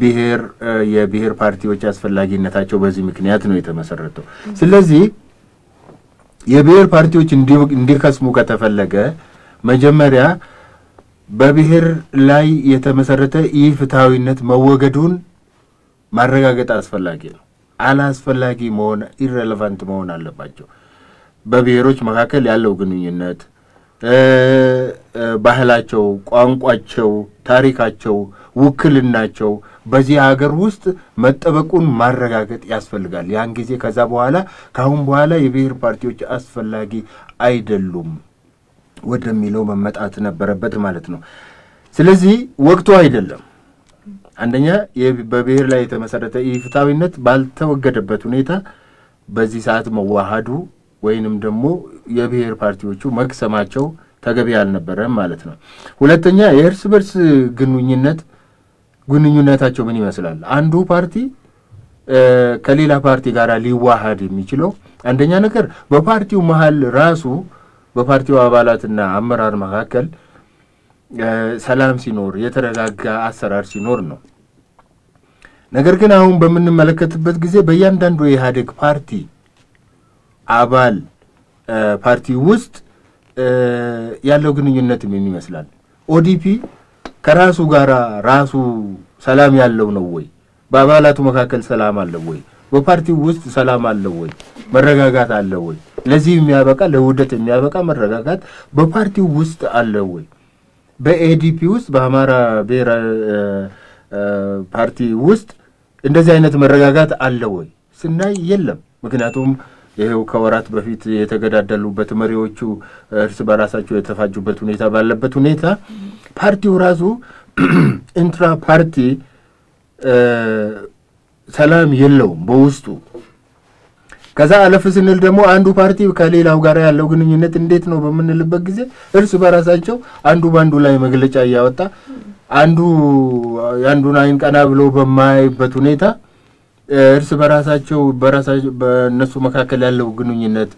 ብሔር የብሔር ፓርቲዎች አስፈላጊነታቸው በዚህ ምክንያት ነው የተመሰረተው። ስለዚህ የብሔር ፓርቲዎች እንዲከስሙ ከተፈለገ መጀመሪያ በብሔር ላይ የተመሰረተ ይህ ፍትሐዊነት መወገዱን ማረጋገጥ አስፈላጊ ነው። አላስፈላጊ መሆን ኢሬሌቫንት መሆን አለባቸው። በብሔሮች መካከል ያለው ግንኙነት፣ ባህላቸው፣ ቋንቋቸው፣ ታሪካቸው፣ ውክልናቸው በዚህ ሀገር ውስጥ መጠበቁን ማረጋገጥ ያስፈልጋል። ያን ጊዜ ከዛ በኋላ ከአሁን በኋላ የብሔር ፓርቲዎች አስፈላጊ አይደሉም ወደሚለው መመጣት ነበረበት ማለት ነው። ስለዚህ ወቅቱ አይደለም። አንደኛ በብሔር ላይ የተመሰረተ ኢፍትሐዊነት ባልተወገደበት ሁኔታ በዚህ ሰዓት መዋሃዱ ወይንም ደግሞ የብሔር ፓርቲዎቹ መቅሰማቸው ተገቢ አልነበረም ማለት ነው። ሁለተኛ የእርስ በርስ ግንኙነት ግንኙነታቸው ምን ይመስላል? አንዱ ፓርቲ ከሌላ ፓርቲ ጋር ሊዋሃድ የሚችለው አንደኛ ነገር በፓርቲው መሀል ራሱ በፓርቲው አባላትና አመራር መካከል ሰላም ሲኖር የተረጋጋ አሰራር ሲኖር ነው። ነገር ግን አሁን በምንመለከትበት ጊዜ በእያንዳንዱ የኢህአዴግ ፓርቲ አባል ፓርቲ ውስጥ ያለው ግንኙነት ምን ይመስላል? ኦዲፒ ከራሱ ጋር ራሱ ሰላም ያለው ነው ወይ? በአባላቱ መካከል ሰላም አለው ወይ? በፓርቲው ውስጥ ሰላም አለው ወይ? መረጋጋት አለው ወይ? ለዚህ የሚያበቃ ለውህደት የሚያበቃ መረጋጋት በፓርቲው ውስጥ አለው ወይ? በኤዲፒ ውስጥ በአማራ ብሔራዊ ፓርቲ ውስጥ እንደዚህ አይነት መረጋጋት አለ ወይ ስናይ የለም። ምክንያቱም ይሄው ከወራት በፊት የተገዳደሉበት መሪዎቹ እርስ በራሳቸው የተፋጁበት ሁኔታ ባለበት ሁኔታ ፓርቲው ራሱ ኢንትራ ፓርቲ ሰላም የለውም በውስጡ። ከዛ አለፍ ስንል ደግሞ አንዱ ፓርቲ ከሌላው ጋር ያለው ግንኙነት እንዴት ነው በምንልበት ጊዜ እርስ በራሳቸው አንዱ በአንዱ ላይ መግለጫ እያወጣ አንዱ የአንዱን አይን ቀና ብሎ በማያይበት ሁኔታ እርስ በራሳቸው በነሱ በእነሱ መካከል ያለው ግንኙነት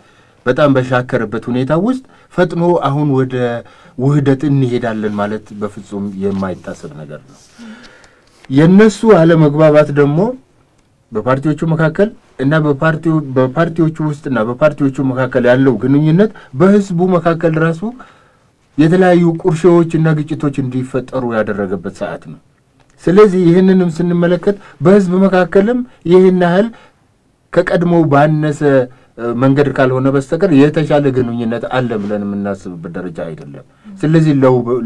በጣም በሻከረበት ሁኔታ ውስጥ ፈጥኖ አሁን ወደ ውህደት እንሄዳለን ማለት በፍጹም የማይታሰብ ነገር ነው። የእነሱ አለመግባባት ደግሞ በፓርቲዎቹ መካከል እና በፓርቲዎቹ ውስጥና በፓርቲዎቹ መካከል ያለው ግንኙነት በህዝቡ መካከል ራሱ የተለያዩ ቁርሾዎች እና ግጭቶች እንዲፈጠሩ ያደረገበት ሰዓት ነው። ስለዚህ ይህንንም ስንመለከት በህዝብ መካከልም ይህን ያህል ከቀድሞው ባነሰ መንገድ ካልሆነ በስተቀር የተሻለ ግንኙነት አለ ብለን የምናስብበት ደረጃ አይደለም። ስለዚህ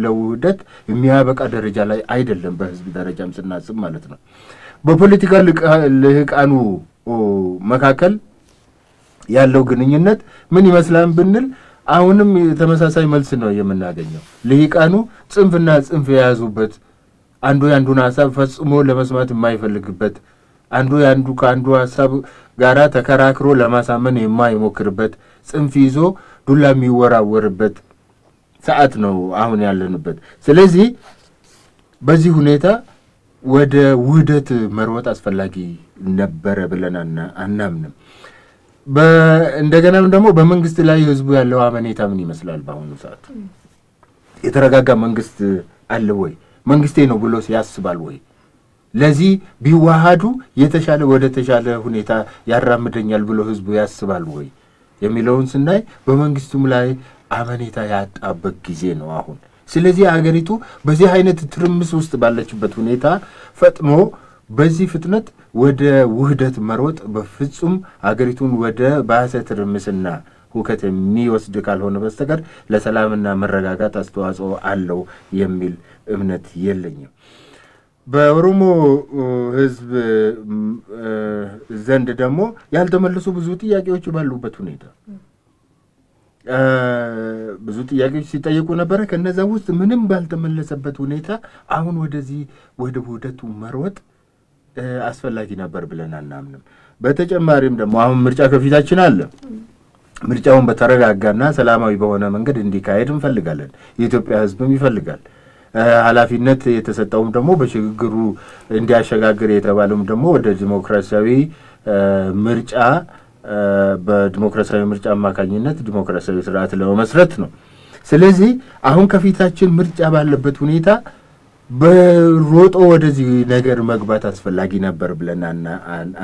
ለውህደት የሚያበቃ ደረጃ ላይ አይደለም፣ በህዝብ ደረጃም ስናስብ ማለት ነው። በፖለቲካ ልህቃኑ መካከል ያለው ግንኙነት ምን ይመስላል ብንል አሁንም ተመሳሳይ መልስ ነው የምናገኘው። ልሂቃኑ ጽንፍና ጽንፍ የያዙበት አንዱ የአንዱን ሀሳብ ፈጽሞ ለመስማት የማይፈልግበት አንዱ የአንዱ ከአንዱ ሀሳብ ጋር ተከራክሮ ለማሳመን የማይሞክርበት ጽንፍ ይዞ ዱላ የሚወራወርበት ሰዓት ነው አሁን ያለንበት። ስለዚህ በዚህ ሁኔታ ወደ ውህደት መርወጥ አስፈላጊ ነበረ ብለን አናምንም። እንደገናም ደግሞ በመንግስት ላይ ህዝቡ ያለው አመኔታ ምን ይመስላል? በአሁኑ ሰዓት የተረጋጋ መንግስት አለ ወይ? መንግስቴ ነው ብሎስ ያስባል ወይ? ለዚህ ቢዋሃዱ የተሻለ ወደ ተሻለ ሁኔታ ያራምደኛል ብሎ ህዝቡ ያስባል ወይ የሚለውን ስናይ በመንግስቱም ላይ አመኔታ ያጣበት ጊዜ ነው አሁን። ስለዚህ አገሪቱ በዚህ አይነት ትርምስ ውስጥ ባለችበት ሁኔታ ፈጥኖ በዚህ ፍጥነት ወደ ውህደት መሮጥ በፍጹም አገሪቱን ወደ ባሰ ትርምስና ሁከት የሚወስድ ካልሆነ በስተቀር ለሰላምና መረጋጋት አስተዋጽኦ አለው የሚል እምነት የለኝም። በኦሮሞ ህዝብ ዘንድ ደግሞ ያልተመለሱ ብዙ ጥያቄዎች ባሉበት ሁኔታ ብዙ ጥያቄዎች ሲጠየቁ ነበረ። ከነዛ ውስጥ ምንም ባልተመለሰበት ሁኔታ አሁን ወደዚህ ወደ ውህደቱ መሮጥ አስፈላጊ ነበር ብለን አናምንም። በተጨማሪም ደግሞ አሁን ምርጫ ከፊታችን አለ። ምርጫውን በተረጋጋና ሰላማዊ በሆነ መንገድ እንዲካሄድ እንፈልጋለን። የኢትዮጵያ ህዝብም ይፈልጋል። ኃላፊነት የተሰጠውም ደግሞ በሽግግሩ እንዲያሸጋግር የተባለውም ደግሞ ወደ ዲሞክራሲያዊ ምርጫ በዲሞክራሲያዊ ምርጫ አማካኝነት ዲሞክራሲያዊ ስርዓት ለመመስረት ነው። ስለዚህ አሁን ከፊታችን ምርጫ ባለበት ሁኔታ በሮጦ ወደዚህ ነገር መግባት አስፈላጊ ነበር ብለን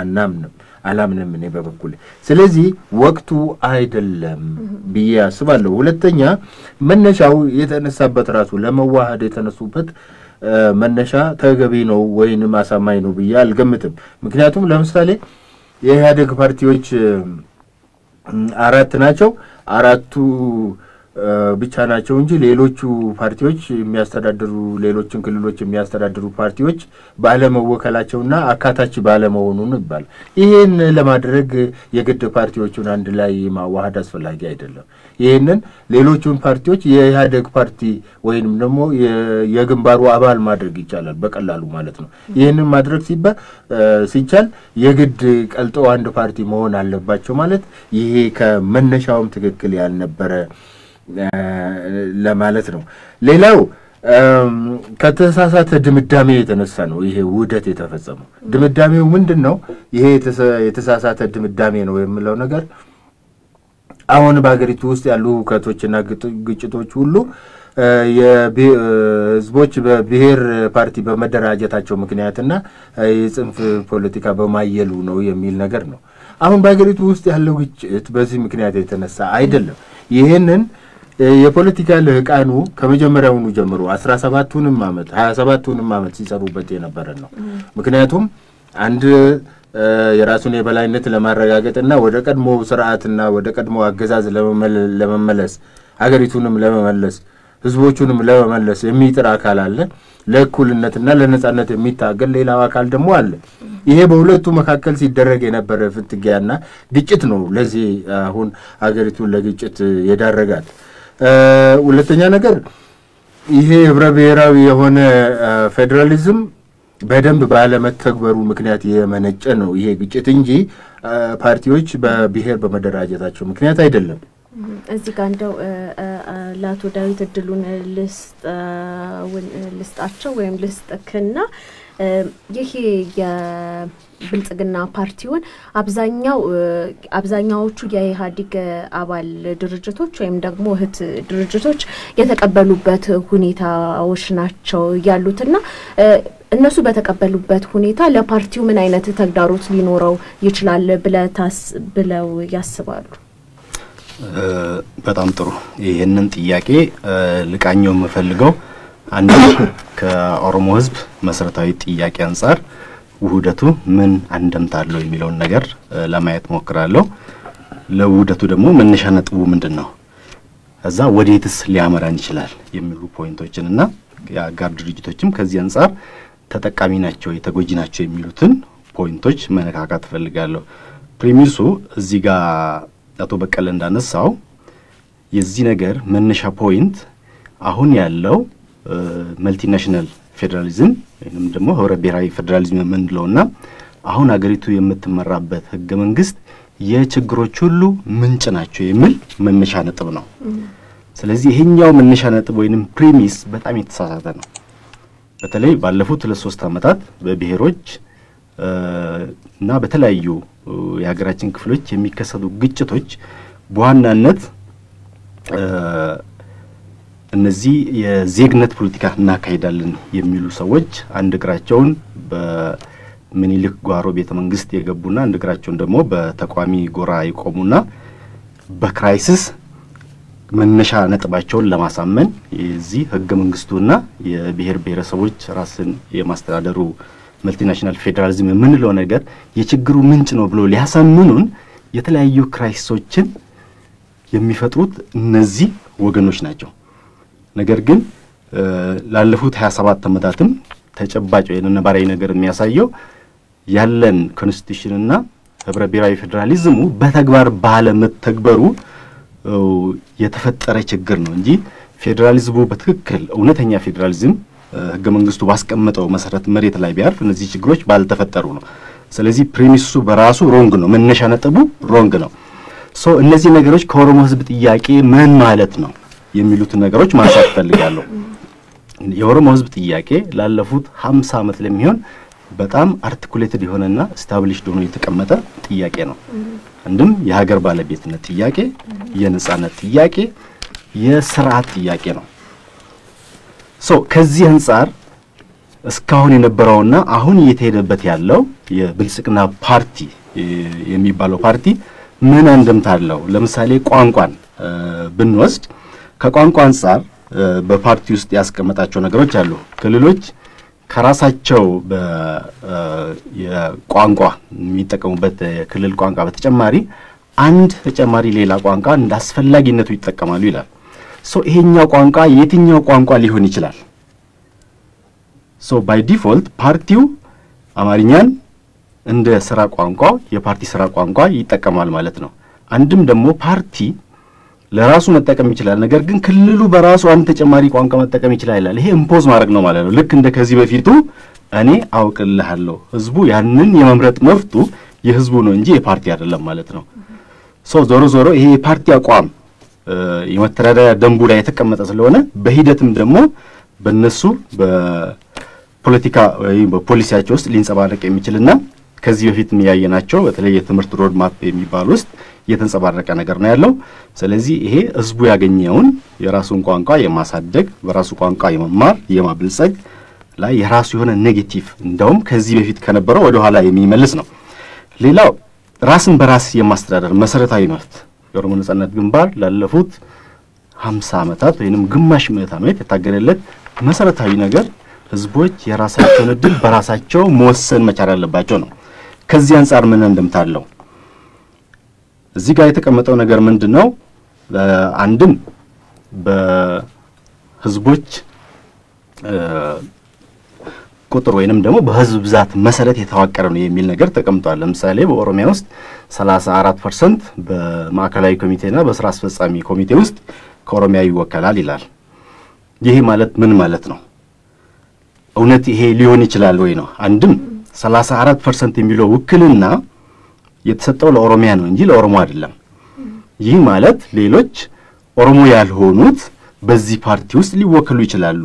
አናምንም። አላምንም እኔ በበኩል። ስለዚህ ወቅቱ አይደለም ብዬ አስባለሁ። ሁለተኛ መነሻው የተነሳበት ራሱ ለመዋሃድ የተነሱበት መነሻ ተገቢ ነው ወይንም አሳማኝ ነው ብዬ አልገምትም። ምክንያቱም ለምሳሌ የኢህአዴግ ፓርቲዎች አራት ናቸው። አራቱ ብቻ ናቸው እንጂ ሌሎቹ ፓርቲዎች የሚያስተዳድሩ ሌሎችን ክልሎች የሚያስተዳድሩ ፓርቲዎች ባለመወከላቸውና አካታች ባለመሆኑን ይባል። ይህን ለማድረግ የግድ ፓርቲዎቹን አንድ ላይ ማዋሃድ አስፈላጊ አይደለም። ይህንን ሌሎቹን ፓርቲዎች የኢህአደግ ፓርቲ ወይንም ደግሞ የግንባሩ አባል ማድረግ ይቻላል በቀላሉ ማለት ነው። ይህንን ማድረግ ሲባል ሲቻል የግድ ቀልጦ አንድ ፓርቲ መሆን አለባቸው ማለት ይሄ ከመነሻውም ትክክል ያልነበረ ለማለት ነው። ሌላው ከተሳሳተ ድምዳሜ የተነሳ ነው ይሄ ውህደት የተፈጸመው። ድምዳሜው ምንድን ነው? ይሄ የተሳሳተ ድምዳሜ ነው የምለው ነገር አሁን በሀገሪቱ ውስጥ ያሉ ሁከቶችና ግጭቶች ሁሉ ህዝቦች በብሔር ፓርቲ በመደራጀታቸው ምክንያትና የጽንፍ ፖለቲካ በማየሉ ነው የሚል ነገር ነው። አሁን በሀገሪቱ ውስጥ ያለው ግጭት በዚህ ምክንያት የተነሳ አይደለም። ይህንን የፖለቲካ ልህቃኑ ከመጀመሪያውኑ ጀምሮ አስራ ሰባቱንም ዓመት ሀያ ሰባቱንም ዓመት ሲጸሩበት የነበረ ነው። ምክንያቱም አንድ የራሱን የበላይነት ለማረጋገጥና ወደ ቀድሞ ስርዓትና ወደ ቀድሞ አገዛዝ ለመመለስ ሀገሪቱንም ለመመለስ ህዝቦቹንም ለመመለስ የሚጥር አካል አለ። ለእኩልነትና ለነጻነት የሚታገል ሌላው አካል ደግሞ አለ። ይሄ በሁለቱ መካከል ሲደረግ የነበረ ፍትጊያና ግጭት ነው ለዚህ አሁን ሀገሪቱን ለግጭት የዳረጋት። ሁለተኛ ነገር ይሄ ህብረ ብሔራዊ የሆነ ፌዴራሊዝም በደንብ ባለመተግበሩ ምክንያት የመነጨ ነው ይሄ ግጭት እንጂ ፓርቲዎች በብሔር በመደራጀታቸው ምክንያት አይደለም። እዚህ ጋር እንደው ለአቶ ዳዊት እድሉን ልስጣቸው ወይም ልስጥክና ይሄ ብልጽግና ፓርቲውን አብዛኛው አብዛኛዎቹ የኢህአዴግ አባል ድርጅቶች ወይም ደግሞ እህት ድርጅቶች የተቀበሉበት ሁኔታዎች ናቸው ያሉትና እነሱ በተቀበሉበት ሁኔታ ለፓርቲው ምን አይነት ተግዳሮት ሊኖረው ይችላል ብለው ያስባሉ? በጣም ጥሩ። ይህንን ጥያቄ ልቃኘው የምፈልገው አንድ ከኦሮሞ ህዝብ መሰረታዊ ጥያቄ አንጻር ውህደቱ ምን አንደምታለው የሚለውን ነገር ለማየት ሞክራለሁ። ለውህደቱ ደግሞ መነሻ ነጥቡ ምንድን ነው፣ እዛ ወዴትስ ሊያመራን ይችላል የሚሉ ፖይንቶችን እና የአጋር ድርጅቶችም ከዚህ አንጻር ተጠቃሚ ናቸው የተጎጂ ናቸው የሚሉትን ፖይንቶች መነካካት እፈልጋለሁ። ፕሪሚሱ እዚህ ጋር አቶ በቀለ እንዳነሳው የዚህ ነገር መነሻ ፖይንት አሁን ያለው መልቲናሽናል ፌዴራሊዝም ወይም ደግሞ ህብረ ብሔራዊ ፌዴራሊዝም የምንለው እና አሁን አገሪቱ የምትመራበት ህገ መንግስት የችግሮች ሁሉ ምንጭ ናቸው የሚል መነሻ ነጥብ ነው። ስለዚህ ይሄኛው መነሻ ነጥብ ወይንም ፕሪሚስ በጣም የተሳሳተ ነው። በተለይ ባለፉት ሁለት ሶስት ዓመታት በብሔሮች እና በተለያዩ የሀገራችን ክፍሎች የሚከሰቱ ግጭቶች በዋናነት እነዚህ የዜግነት ፖለቲካ እናካሄዳለን የሚሉ ሰዎች አንድ እግራቸውን በምኒልክ ጓሮ ቤተ መንግስት የገቡና አንድ እግራቸውን ደግሞ በተቋሚ ጎራ የቆሙና በክራይሲስ መነሻ ነጥባቸውን ለማሳመን የዚህ ህገ መንግስቱና የብሔር ብሔረሰቦች ራስን የማስተዳደሩ መልቲናሽናል ፌዴራሊዝም የምንለው ነገር የችግሩ ምንጭ ነው ብሎ ሊያሳምኑን የተለያዩ ክራይሲሶችን የሚፈጥሩት እነዚህ ወገኖች ናቸው። ነገር ግን ላለፉት 27 ዓመታትም ተጨባጭ ነባራዊ ነገር የሚያሳየው ያለን ኮንስቲቱሽንና ህብረ ብሔራዊ ፌዴራሊዝሙ በተግባር ባለመተግበሩ የተፈጠረ ችግር ነው እንጂ ፌዴራሊዝሙ በትክክል እውነተኛ ፌዴራሊዝም ህገ መንግስቱ ባስቀመጠው መሰረት መሬት ላይ ቢያርፍ እነዚህ ችግሮች ባልተፈጠሩ ነው። ስለዚህ ፕሪሚሱ በራሱ ሮንግ ነው፣ መነሻ ነጥቡ ሮንግ ነው። ሶ እነዚህ ነገሮች ከኦሮሞ ህዝብ ጥያቄ ምን ማለት ነው የሚሉትን ነገሮች ማንሳት እፈልጋለሁ። የኦሮሞ ህዝብ ጥያቄ ላለፉት ሀምሳ ዓመት ለሚሆን በጣም አርቲኩሌትድ የሆነና ስታብሊሽድ ሆኖ የተቀመጠ ጥያቄ ነው። አንድም የሀገር ባለቤትነት ጥያቄ፣ የነጻነት ጥያቄ፣ የስርዓት ጥያቄ ነው። ሶ ከዚህ አንጻር እስካሁን የነበረውና አሁን እየተሄደበት ያለው የብልጽግና ፓርቲ የሚባለው ፓርቲ ምን አንድምታ አለው? ለምሳሌ ቋንቋን ብንወስድ ከቋንቋ አንጻር በፓርቲ ውስጥ ያስቀመጣቸው ነገሮች አሉ። ክልሎች ከራሳቸው የቋንቋ የሚጠቀሙበት የክልል ቋንቋ በተጨማሪ አንድ ተጨማሪ ሌላ ቋንቋ እንደ አስፈላጊነቱ ይጠቀማሉ ይላል። ሶ ይሄኛው ቋንቋ የትኛው ቋንቋ ሊሆን ይችላል? ሶ ባይ ዲፎልት ፓርቲው አማርኛን እንደ ስራ ቋንቋ የፓርቲ ስራ ቋንቋ ይጠቀማል ማለት ነው። አንድም ደግሞ ፓርቲ ለራሱ መጠቀም ይችላል። ነገር ግን ክልሉ በራሱ አንድ ተጨማሪ ቋንቋ መጠቀም ይችላል ይላል። ይሄ ኢምፖዝ ማድረግ ነው ማለት ነው። ልክ እንደ ከዚህ በፊቱ እኔ አውቅልሃለሁ። ህዝቡ ያንን የመምረጥ መብቱ የህዝቡ ነው እንጂ የፓርቲ አይደለም ማለት ነው። ሰው ዞሮ ዞሮ ይሄ የፓርቲ አቋም የመተዳደሪያ ደንቡ ላይ የተቀመጠ ስለሆነ በሂደትም ደግሞ በነሱ በፖለቲካ ወይም በፖሊሲያቸው ውስጥ ሊንጸባረቅ የሚችልና ከዚህ በፊት ናቸው። በተለይ የትምህርት ሮድማፕ የሚባል ውስጥ የተንጸባረቀ ነገር ነው ያለው። ስለዚህ ይሄ ህዝቡ ያገኘውን የራሱን ቋንቋ የማሳደግ በራሱ ቋንቋ የመማር የማብልጸግ ላይ የራሱ የሆነ ኔጌቲቭ እንደውም ከዚህ በፊት ከነበረው ወደኋላ የሚመልስ ነው። ሌላው ራስን በራስ የማስተዳደር መሰረታዊ መብት የኦሮሞ ነጻነት ግንባር ላለፉት ሀምሳ ዓመታት ወይንም ግማሽ ምዕተ ዓመት የታገለለት መሰረታዊ ነገር ህዝቦች የራሳቸውን እድል በራሳቸው መወሰን መቻል ያለባቸው ነው። ከዚህ አንጻር ምን እንድምታ አለው? እዚህ ጋር የተቀመጠው ነገር ምንድን ነው? አንድም በህዝቦች ቁጥር ወይንም ደግሞ በህዝብ ብዛት መሰረት የተዋቀረ ነው የሚል ነገር ተቀምጧል። ለምሳሌ በኦሮሚያ ውስጥ 34 ፐርሰንት በማዕከላዊ ኮሚቴና በስራ አስፈጻሚ ኮሚቴ ውስጥ ከኦሮሚያ ይወከላል ይላል። ይሄ ማለት ምን ማለት ነው? እውነት ይሄ ሊሆን ይችላል ወይ ነው አንድም 34 ፐርሰንት የሚለው ውክልና የተሰጠው ለኦሮሚያ ነው እንጂ ለኦሮሞ አይደለም። ይህ ማለት ሌሎች ኦሮሞ ያልሆኑት በዚህ ፓርቲ ውስጥ ሊወከሉ ይችላሉ።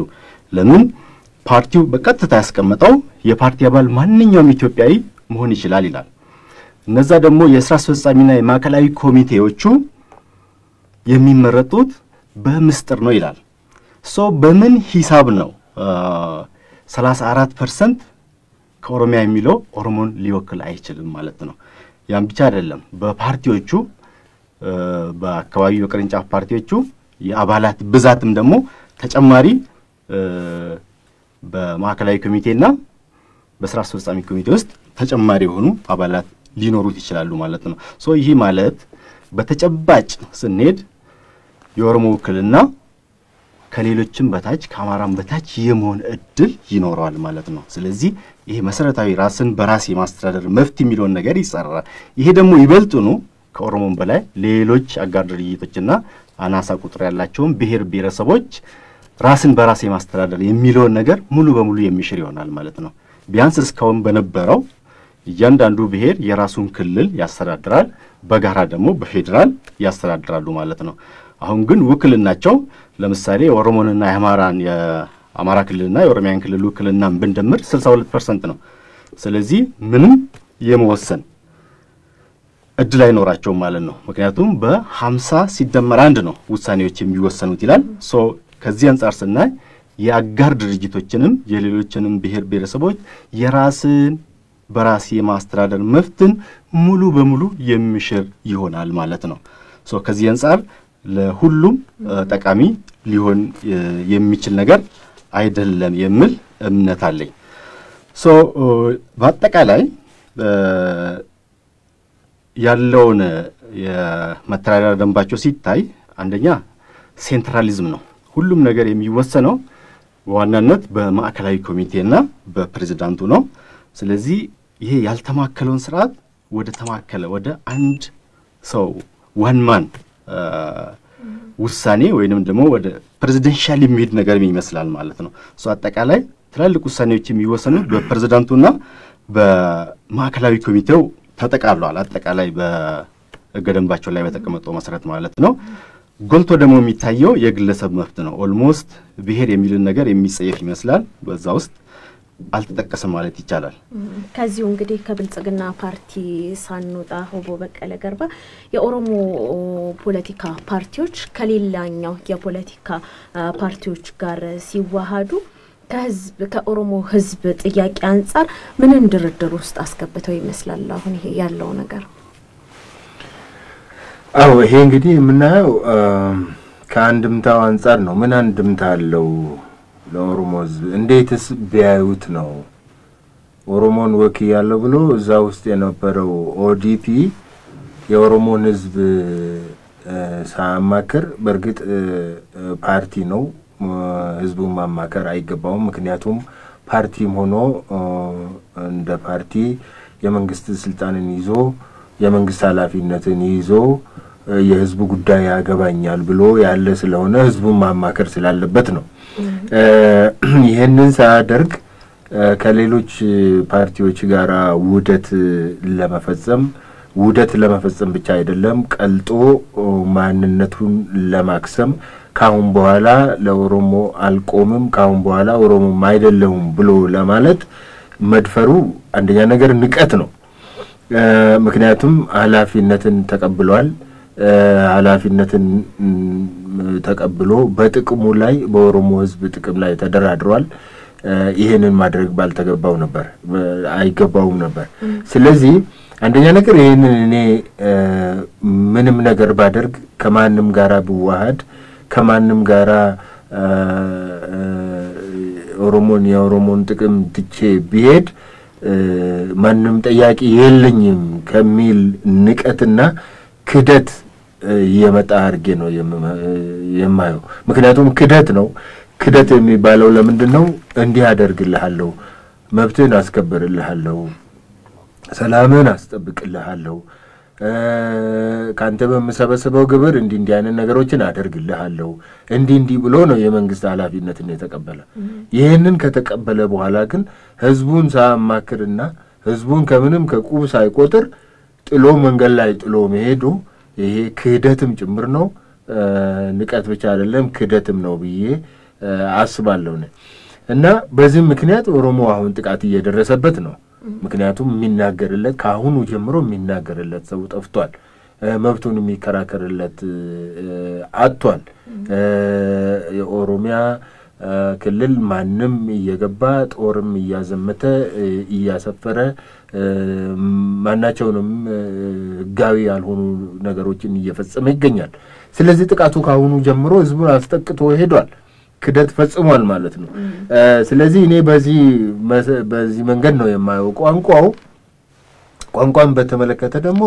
ለምን? ፓርቲው በቀጥታ ያስቀመጠው የፓርቲ አባል ማንኛውም ኢትዮጵያዊ መሆን ይችላል ይላል። እነዛ ደግሞ የስራ አስፈጻሚና የማዕከላዊ ኮሚቴዎቹ የሚመረጡት በምስጢር ነው ይላል። ሶ በምን ሂሳብ ነው 34 ፐርሰንት ከኦሮሚያ የሚለው ኦሮሞን ሊወክል አይችልም ማለት ነው። ያም ብቻ አይደለም። በፓርቲዎቹ በአካባቢው በቅርንጫፍ ፓርቲዎቹ የአባላት ብዛትም ደግሞ ተጨማሪ በማዕከላዊ ኮሚቴና በስራ አስፈጻሚ ኮሚቴ ውስጥ ተጨማሪ የሆኑ አባላት ሊኖሩት ይችላሉ ማለት ነው። ይህ ማለት በተጨባጭ ስንሄድ የኦሮሞ ውክልና ከሌሎችም በታች ከአማራም በታች የመሆን እድል ይኖረዋል ማለት ነው። ስለዚህ ይሄ መሰረታዊ ራስን በራስ የማስተዳደር መፍት የሚለውን ነገር ይጸራል። ይሄ ደግሞ ይበልጡኑ ከኦሮሞን በላይ ሌሎች አጋር ድርጅቶችና አናሳ ቁጥር ያላቸውን ብሔር ብሔረሰቦች ራስን በራስ የማስተዳደር የሚለውን ነገር ሙሉ በሙሉ የሚሽር ይሆናል ማለት ነው። ቢያንስ እስካሁን በነበረው እያንዳንዱ ብሔር የራሱን ክልል ያስተዳድራል፣ በጋራ ደግሞ በፌዴራል ያስተዳድራሉ ማለት ነው። አሁን ግን ውክልናቸው ለምሳሌ የኦሮሞንና የአማራን የአማራ ክልልና የኦሮሚያን ክልል ውክልናን ብንደምር 62 ፐርሰንት ነው። ስለዚህ ምንም የመወሰን እድል አይኖራቸውም ማለት ነው። ምክንያቱም በሀምሳ ሲደመር አንድ ነው ውሳኔዎች የሚወሰኑት ይላል። ሶ ከዚህ አንጻር ስናይ የአጋር ድርጅቶችንም የሌሎችንም ብሔር ብሔረሰቦች የራስን በራስ የማስተዳደር መፍትን ሙሉ በሙሉ የሚሽር ይሆናል ማለት ነው። ሶ ከዚህ አንጻር ለሁሉም ጠቃሚ ሊሆን የሚችል ነገር አይደለም የሚል እምነት አለኝ። ሶ በአጠቃላይ ያለውን የመተዳደሪያ ደንባቸው ሲታይ አንደኛ ሴንትራሊዝም ነው። ሁሉም ነገር የሚወሰነው በዋናነት በማዕከላዊ ኮሚቴና በፕሬዚዳንቱ ነው። ስለዚህ ይሄ ያልተማከለውን ስርዓት ወደ ተማከለ ወደ አንድ ሰው ዋን ማን ውሳኔ ወይንም ደግሞ ወደ ፕሬዚደንሻል የሚሄድ ነገር ይመስላል ማለት ነው። እሱ አጠቃላይ ትላልቅ ውሳኔዎች የሚወሰኑት በፕሬዝዳንቱና በማዕከላዊ ኮሚቴው ተጠቃሏል። አጠቃላይ በሕገ ደንባቸው ላይ በተቀመጠው መሰረት ማለት ነው። ጎልቶ ደግሞ የሚታየው የግለሰብ መብት ነው። ኦልሞስት ብሄር የሚልን ነገር የሚጸየፍ ይመስላል በዛ ውስጥ አልተጠቀሰም ማለት ይቻላል። ከዚሁ እንግዲህ ከብልጽግና ፓርቲ ሳንወጣ ሆቦ በቀለ ገርባ የኦሮሞ ፖለቲካ ፓርቲዎች ከሌላኛው የፖለቲካ ፓርቲዎች ጋር ሲዋሃዱ ከህዝብ ከኦሮሞ ህዝብ ጥያቄ አንጻር ምንን ድርድር ውስጥ አስገብተው ይመስላል አሁን ይሄ ያለው ነገር? አዎ ይሄ እንግዲህ የምናየው ከአንድምታው አንጻር ነው። ምን አንድምታ አለው ለኦሮሞ ህዝብ እንዴትስ ቢያዩት ነው ኦሮሞን ወኪ ያለው ብሎ እዛ ውስጥ የነበረው ኦዲፒ የኦሮሞን ህዝብ ሳያማክር በእርግጥ ፓርቲ ነው፣ ህዝቡን ማማከር አይገባውም። ምክንያቱም ፓርቲም ሆኖ እንደ ፓርቲ የመንግስት ስልጣንን ይዞ የመንግስት ኃላፊነትን ይዞ የህዝቡ ጉዳይ ያገባኛል ብሎ ያለ ስለሆነ ህዝቡን ማማከር ስላለበት ነው። ይህንን ሳያደርግ ከሌሎች ፓርቲዎች ጋር ውህደት ለመፈጸም ውህደት ለመፈጸም ብቻ አይደለም፣ ቀልጦ ማንነቱን ለማክሰም ካሁን በኋላ ለኦሮሞ አልቆምም፣ ካሁን በኋላ ኦሮሞም አይደለሁም ብሎ ለማለት መድፈሩ አንደኛ ነገር ንቀት ነው። ምክንያቱም ኃላፊነትን ተቀብሏል። ኃላፊነትን ተቀብሎ በጥቅሙ ላይ በኦሮሞ ህዝብ ጥቅም ላይ ተደራድሯል። ይህንን ማድረግ ባልተገባው ነበር አይገባውም ነበር። ስለዚህ አንደኛ ነገር ይህንን እኔ ምንም ነገር ባደርግ ከማንም ጋራ ብዋሃድ ከማንም ጋራ ኦሮሞን የኦሮሞን ጥቅም ትቼ ብሄድ ማንም ጠያቂ የለኝም ከሚል ንቀትና ክደት? የመጣ አድርጌ ነው የማየው። ምክንያቱም ክደት ነው። ክደት የሚባለው ለምንድን ነው? እንዲህ አደርግልሃለሁ፣ መብትህን አስከብርልሃለሁ፣ ሰላምህን አስጠብቅልሃለሁ፣ ከአንተ በምሰበስበው ግብር እንዲህ እንዲህ አይነት ነገሮችን አደርግልሃለሁ፣ እንዲህ እንዲህ ብሎ ነው የመንግስት ኃላፊነትን የተቀበለ። ይህንን ከተቀበለ በኋላ ግን ህዝቡን ሳያማክርና ህዝቡን ከምንም ከቁብ ሳይቆጥር ጥሎ መንገድ ላይ ጥሎ መሄዱ ይሄ ክህደትም ጭምር ነው። ንቀት ብቻ አይደለም ክህደትም ነው ብዬ አስባለሁ እና በዚህም ምክንያት ኦሮሞ አሁን ጥቃት እየደረሰበት ነው። ምክንያቱም የሚናገርለት ከአሁኑ ጀምሮ የሚናገርለት ሰው ጠፍቷል። መብቱን የሚከራከርለት አጥቷል። የኦሮሚያ ክልል ማንም እየገባ ጦርም እያዘመተ እያሰፈረ ማናቸውንም ህጋዊ ያልሆኑ ነገሮችን እየፈጸመ ይገኛል። ስለዚህ ጥቃቱ ከአሁኑ ጀምሮ ህዝቡን አስጠቅቶ ሄዷል። ክደት ፈጽሟል ማለት ነው። ስለዚህ እኔ በዚህ በዚህ መንገድ ነው የማየው። ቋንቋው ቋንቋን በተመለከተ ደግሞ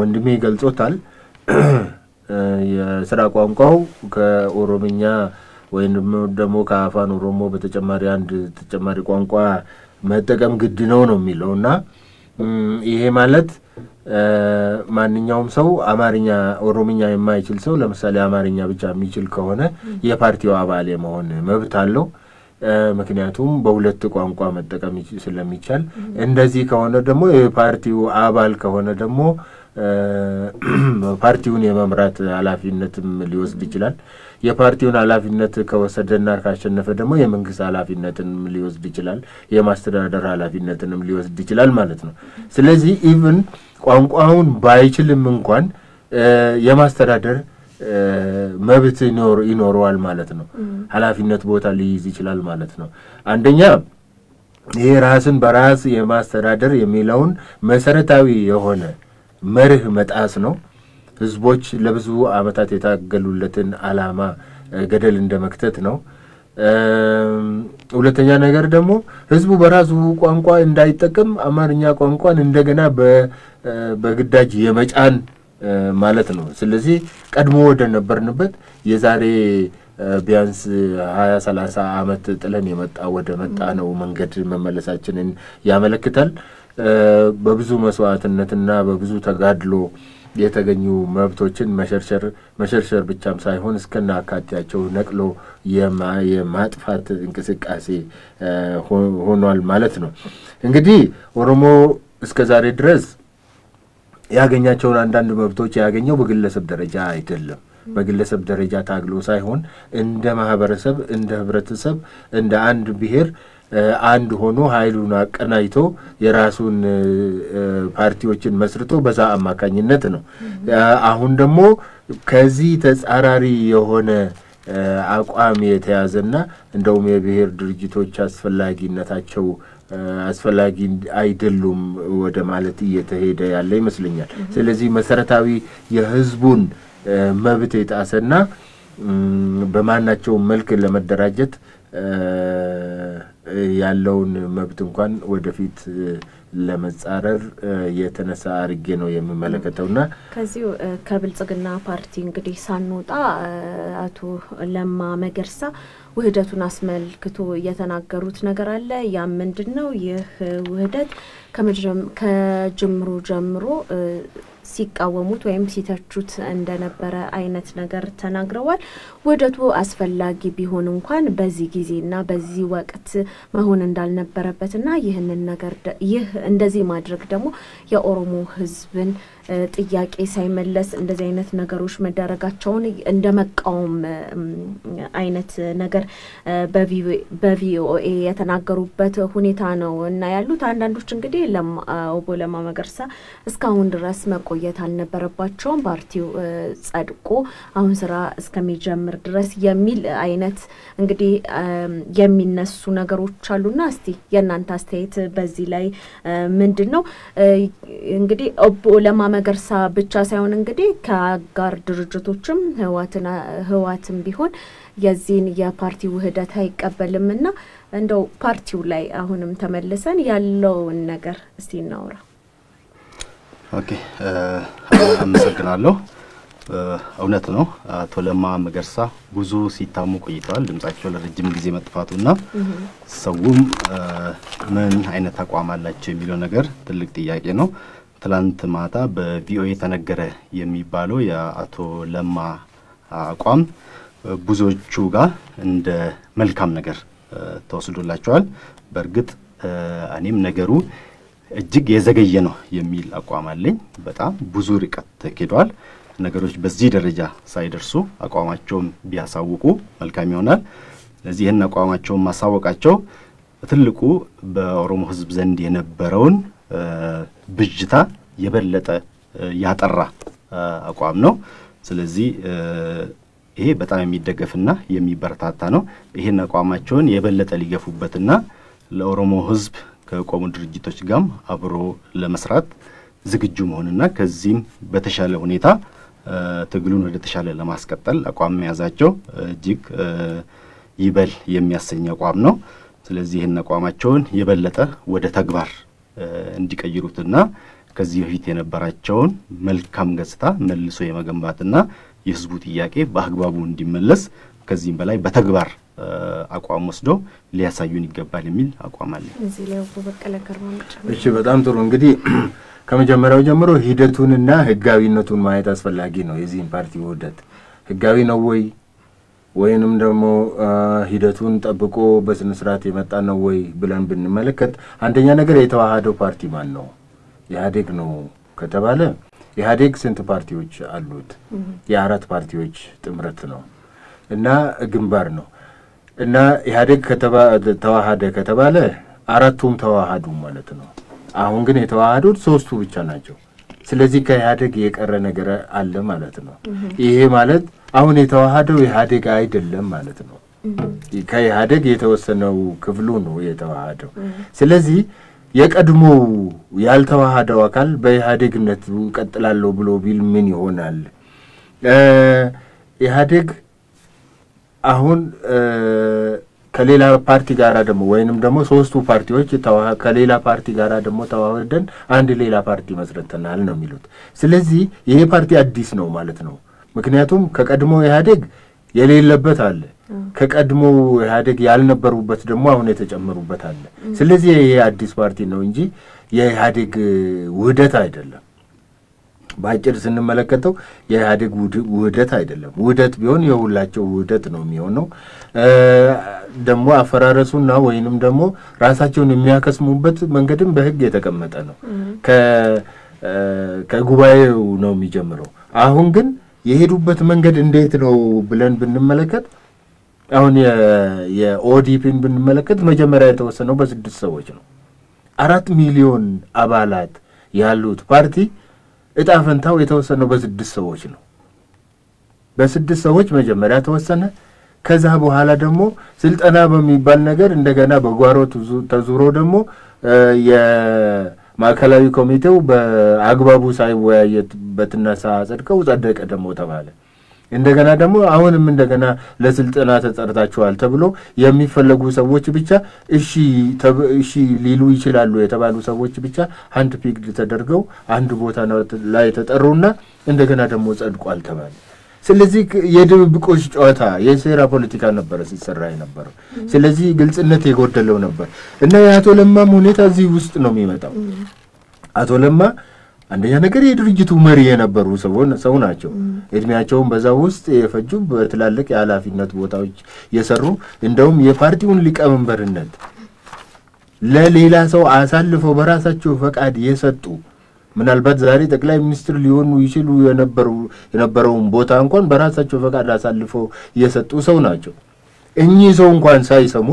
ወንድሜ ገልጾታል። የስራ ቋንቋው ከኦሮምኛ ወይም ደግሞ ከአፋን ኦሮሞ በተጨማሪ አንድ ተጨማሪ ቋንቋ መጠቀም ግድ ነው ነው የሚለው እና ይሄ ማለት ማንኛውም ሰው አማርኛ ኦሮምኛ የማይችል ሰው ለምሳሌ አማርኛ ብቻ የሚችል ከሆነ የፓርቲው አባል የመሆን መብት አለው። ምክንያቱም በሁለት ቋንቋ መጠቀም ስለሚቻል። እንደዚህ ከሆነ ደግሞ የፓርቲው አባል ከሆነ ደግሞ ፓርቲውን የመምራት ኃላፊነትም ሊወስድ ይችላል። የፓርቲውን ኃላፊነት ከወሰደና ካሸነፈ ደግሞ የመንግስት ኃላፊነትንም ሊወስድ ይችላል፣ የማስተዳደር ኃላፊነትንም ሊወስድ ይችላል ማለት ነው። ስለዚህ ኢቭን ቋንቋውን ባይችልም እንኳን የማስተዳደር መብት ይኖረዋል ማለት ነው። ኃላፊነት ቦታ ሊይዝ ይችላል ማለት ነው። አንደኛ ይሄ ራስን በራስ የማስተዳደር የሚለውን መሰረታዊ የሆነ መርህ መጣስ ነው። ህዝቦች ለብዙ ዓመታት የታገሉለትን ዓላማ ገደል እንደ መክተት ነው። ሁለተኛ ነገር ደግሞ ህዝቡ በራሱ ቋንቋ እንዳይጠቀም አማርኛ ቋንቋን እንደገና በግዳጅ የመጫን ማለት ነው። ስለዚህ ቀድሞ ወደ ነበርንበት የዛሬ ቢያንስ ሀያ ሰላሳ ዓመት ጥለን የመጣ ወደ መጣ ነው መንገድ መመለሳችንን ያመለክታል። በብዙ መስዋዕትነትና በብዙ ተጋድሎ የተገኙ መብቶችን መሸርሸር ብቻም ሳይሆን እስከና አካቴያቸው ነቅሎ የማጥፋት እንቅስቃሴ ሆኗል ማለት ነው። እንግዲህ ኦሮሞ እስከ ዛሬ ድረስ ያገኛቸውን አንዳንድ መብቶች ያገኘው በግለሰብ ደረጃ አይደለም። በግለሰብ ደረጃ ታግሎ ሳይሆን እንደ ማህበረሰብ፣ እንደ ህብረተሰብ፣ እንደ አንድ ብሔር አንድ ሆኖ ኃይሉን አቀናጅቶ የራሱን ፓርቲዎችን መስርቶ በዛ አማካኝነት ነው። አሁን ደግሞ ከዚህ ተጻራሪ የሆነ አቋም የተያዘና እንደውም የብሔር ድርጅቶች አስፈላጊነታቸው አስፈላጊ አይደሉም ወደ ማለት እየተሄደ ያለ ይመስለኛል። ስለዚህ መሰረታዊ የህዝቡን መብት የጣሰና በማናቸውም መልክ ለመደራጀት ያለውን መብት እንኳን ወደፊት ለመጻረር የተነሳ አርጌ ነው የምመለከተው። ና ከዚሁ ከብልጽግና ፓርቲ እንግዲህ ሳንወጣ አቶ ለማ መገርሳ ውህደቱን አስመልክቶ የተናገሩት ነገር አለ። ያም ምንድን ነው? ይህ ውህደት ከጅምሩ ጀምሮ ሲቃወሙት ወይም ሲተቹት እንደነበረ አይነት ነገር ተናግረዋል። ውህደቱ አስፈላጊ ቢሆን እንኳን በዚህ ጊዜና በዚህ ወቅት መሆን እንዳልነበረበትና ይህንን ነገር ይህ እንደዚህ ማድረግ ደግሞ የኦሮሞ ህዝብን ጥያቄ ሳይመለስ እንደዚህ አይነት ነገሮች መደረጋቸውን እንደ መቃወም አይነት ነገር በቪኦኤ የተናገሩበት ሁኔታ ነው እና ያሉት አንዳንዶች እንግዲህ ኦቦ ለማ መገርሳ እስካሁን ድረስ መቆየት አልነበረባቸውም፣ ፓርቲው ጸድቆ አሁን ስራ እስከሚጀምር ድረስ የሚል አይነት እንግዲህ የሚነሱ ነገሮች አሉና እስቲ የእናንተ አስተያየት በዚህ ላይ ምንድን ነው? እንግዲህ ኦቦ ለማ መገርሳ ብቻ ሳይሆን እንግዲህ ከአጋር ድርጅቶችም ህወሓትም ቢሆን የዚህን የፓርቲ ውህደት አይቀበልም እና እንደው ፓርቲው ላይ አሁንም ተመልሰን ያለውን ነገር እስቲ እናውራ። ኦኬ አመሰግናለሁ። እውነት ነው አቶ ለማ መገርሳ ብዙ ሲታሙ ቆይተዋል። ድምጻቸው ለረጅም ጊዜ መጥፋቱና ሰውም ምን አይነት አቋም አላቸው የሚለው ነገር ትልቅ ጥያቄ ነው። ትላንት ማታ በቪኦኤ ተነገረ የሚባለው የአቶ ለማ አቋም ብዙዎቹ ጋር እንደ መልካም ነገር ተወስዶላቸዋል። በእርግጥ እኔም ነገሩ እጅግ የዘገየ ነው የሚል አቋም አለኝ። በጣም ብዙ ርቀት ተኬደዋል። ነገሮች በዚህ ደረጃ ሳይደርሱ አቋማቸውን ቢያሳውቁ መልካም ይሆናል። ስለዚህ ይህን አቋማቸውን ማሳወቃቸው ትልቁ በኦሮሞ ሕዝብ ዘንድ የነበረውን ብጅታ የበለጠ ያጠራ አቋም ነው። ስለዚህ ይሄ በጣም የሚደገፍና የሚበረታታ ነው። ይሄን አቋማቸውን የበለጠ ሊገፉበትና ለኦሮሞ ሕዝብ ከቆሙ ድርጅቶች ጋርም አብሮ ለመስራት ዝግጁ መሆንና ከዚህም በተሻለ ሁኔታ ትግሉን ወደ ተሻለ ለማስቀጠል አቋም መያዛቸው እጅግ ይበል የሚያሰኝ አቋም ነው። ስለዚህ ይህን አቋማቸውን የበለጠ ወደ ተግባር እንዲቀይሩትና ከዚህ በፊት የነበራቸውን መልካም ገጽታ መልሶ የመገንባትና የህዝቡ ጥያቄ በአግባቡ እንዲመለስ ከዚህም በላይ በተግባር አቋም ወስደው ሊያሳዩን ይገባል የሚል አቋም አለ። እሺ፣ በጣም ጥሩ እንግዲህ ከመጀመሪያው ጀምሮ ሂደቱንና ህጋዊነቱን ማየት አስፈላጊ ነው። የዚህን ፓርቲ ውህደት ህጋዊ ነው ወይ ወይንም ደግሞ ሂደቱን ጠብቆ በስነ ስርዓት የመጣ ነው ወይ ብለን ብንመለከት አንደኛ ነገር የተዋሃደው ፓርቲ ማን ነው? ኢህአዴግ ነው ከተባለ ኢህአዴግ ስንት ፓርቲዎች አሉት? የአራት ፓርቲዎች ጥምረት ነው እና ግንባር ነው እና ኢህአዴግ ተዋሃደ ከተባለ አራቱም ተዋሃዱ ማለት ነው። አሁን ግን የተዋሃዱት ሶስቱ ብቻ ናቸው። ስለዚህ ከኢህአዴግ የቀረ ነገር አለ ማለት ነው። ይሄ ማለት አሁን የተዋሃደው ኢህአዴግ አይደለም ማለት ነው። ከኢህአዴግ የተወሰነው ክፍሉ ነው የተዋሃደው። ስለዚህ የቀድሞው ያልተዋሃደው አካል በኢህአዴግነቱ ቀጥላለሁ ብሎ ቢል ምን ይሆናል? ኢህአዴግ አሁን ከሌላ ፓርቲ ጋር ደግሞ ወይንም ደግሞ ሶስቱ ፓርቲዎች ከሌላ ፓርቲ ጋር ደግሞ ተዋህደን አንድ ሌላ ፓርቲ መስረተናል ነው የሚሉት። ስለዚህ ይሄ ፓርቲ አዲስ ነው ማለት ነው። ምክንያቱም ከቀድሞ ኢህአዴግ የሌለበት አለ፣ ከቀድሞ ኢህአዴግ ያልነበሩበት ደግሞ አሁን የተጨመሩበት አለ። ስለዚህ ይሄ አዲስ ፓርቲ ነው እንጂ የኢህአዴግ ውህደት አይደለም። በአጭር ስንመለከተው የኢህአዴግ ውህደት አይደለም። ውህደት ቢሆን የሁላቸው ውህደት ነው የሚሆነው። ደግሞ አፈራረሱና ወይንም ደግሞ ራሳቸውን የሚያከስሙበት መንገድም በህግ የተቀመጠ ነው። ከጉባኤው ነው የሚጀምረው። አሁን ግን የሄዱበት መንገድ እንዴት ነው ብለን ብንመለከት አሁን የኦዲፒን ብንመለከት መጀመሪያ የተወሰነው በስድስት ሰዎች ነው። አራት ሚሊዮን አባላት ያሉት ፓርቲ እጣ ፈንታው የተወሰነው በስድስት ሰዎች ነው። በስድስት ሰዎች መጀመሪያ ተወሰነ። ከዛ በኋላ ደግሞ ስልጠና በሚባል ነገር እንደገና በጓሮ ተዙሮ ደግሞ የማዕከላዊ ኮሚቴው በአግባቡ ሳይወያየትበትና ሳያጸድቀው ጸደቀ ደግሞ ተባለ። እንደገና ደግሞ አሁንም እንደገና ለስልጠና ተጠርታችኋል ተብሎ የሚፈለጉ ሰዎች ብቻ እሺ እሺ ሊሉ ይችላሉ የተባሉ ሰዎች ብቻ አንድ ፒክድ ተደርገው አንድ ቦታ ላይ ተጠሩና እንደገና ደግሞ ጸድቋል ተባለ። ስለዚህ የድብብቆች ጨዋታ የሴራ ፖለቲካ ነበረ ሲሰራ የነበረው። ስለዚህ ግልጽነት የጎደለው ነበር እና የአቶ ለማም ሁኔታ እዚህ ውስጥ ነው የሚመጣው አቶ ለማ አንደኛ ነገር የድርጅቱ መሪ የነበሩ ሰው ናቸው። እድሜያቸውን በዛ ውስጥ የፈጁ በትላልቅ የኃላፊነት ቦታዎች የሰሩ እንደውም የፓርቲውን ሊቀመንበርነት ለሌላ ሰው አሳልፈው በራሳቸው ፈቃድ የሰጡ ምናልባት ዛሬ ጠቅላይ ሚኒስትር ሊሆኑ ይችሉ የነበረውን ቦታ እንኳን በራሳቸው ፈቃድ አሳልፈው የሰጡ ሰው ናቸው። እኚህ ሰው እንኳን ሳይሰሙ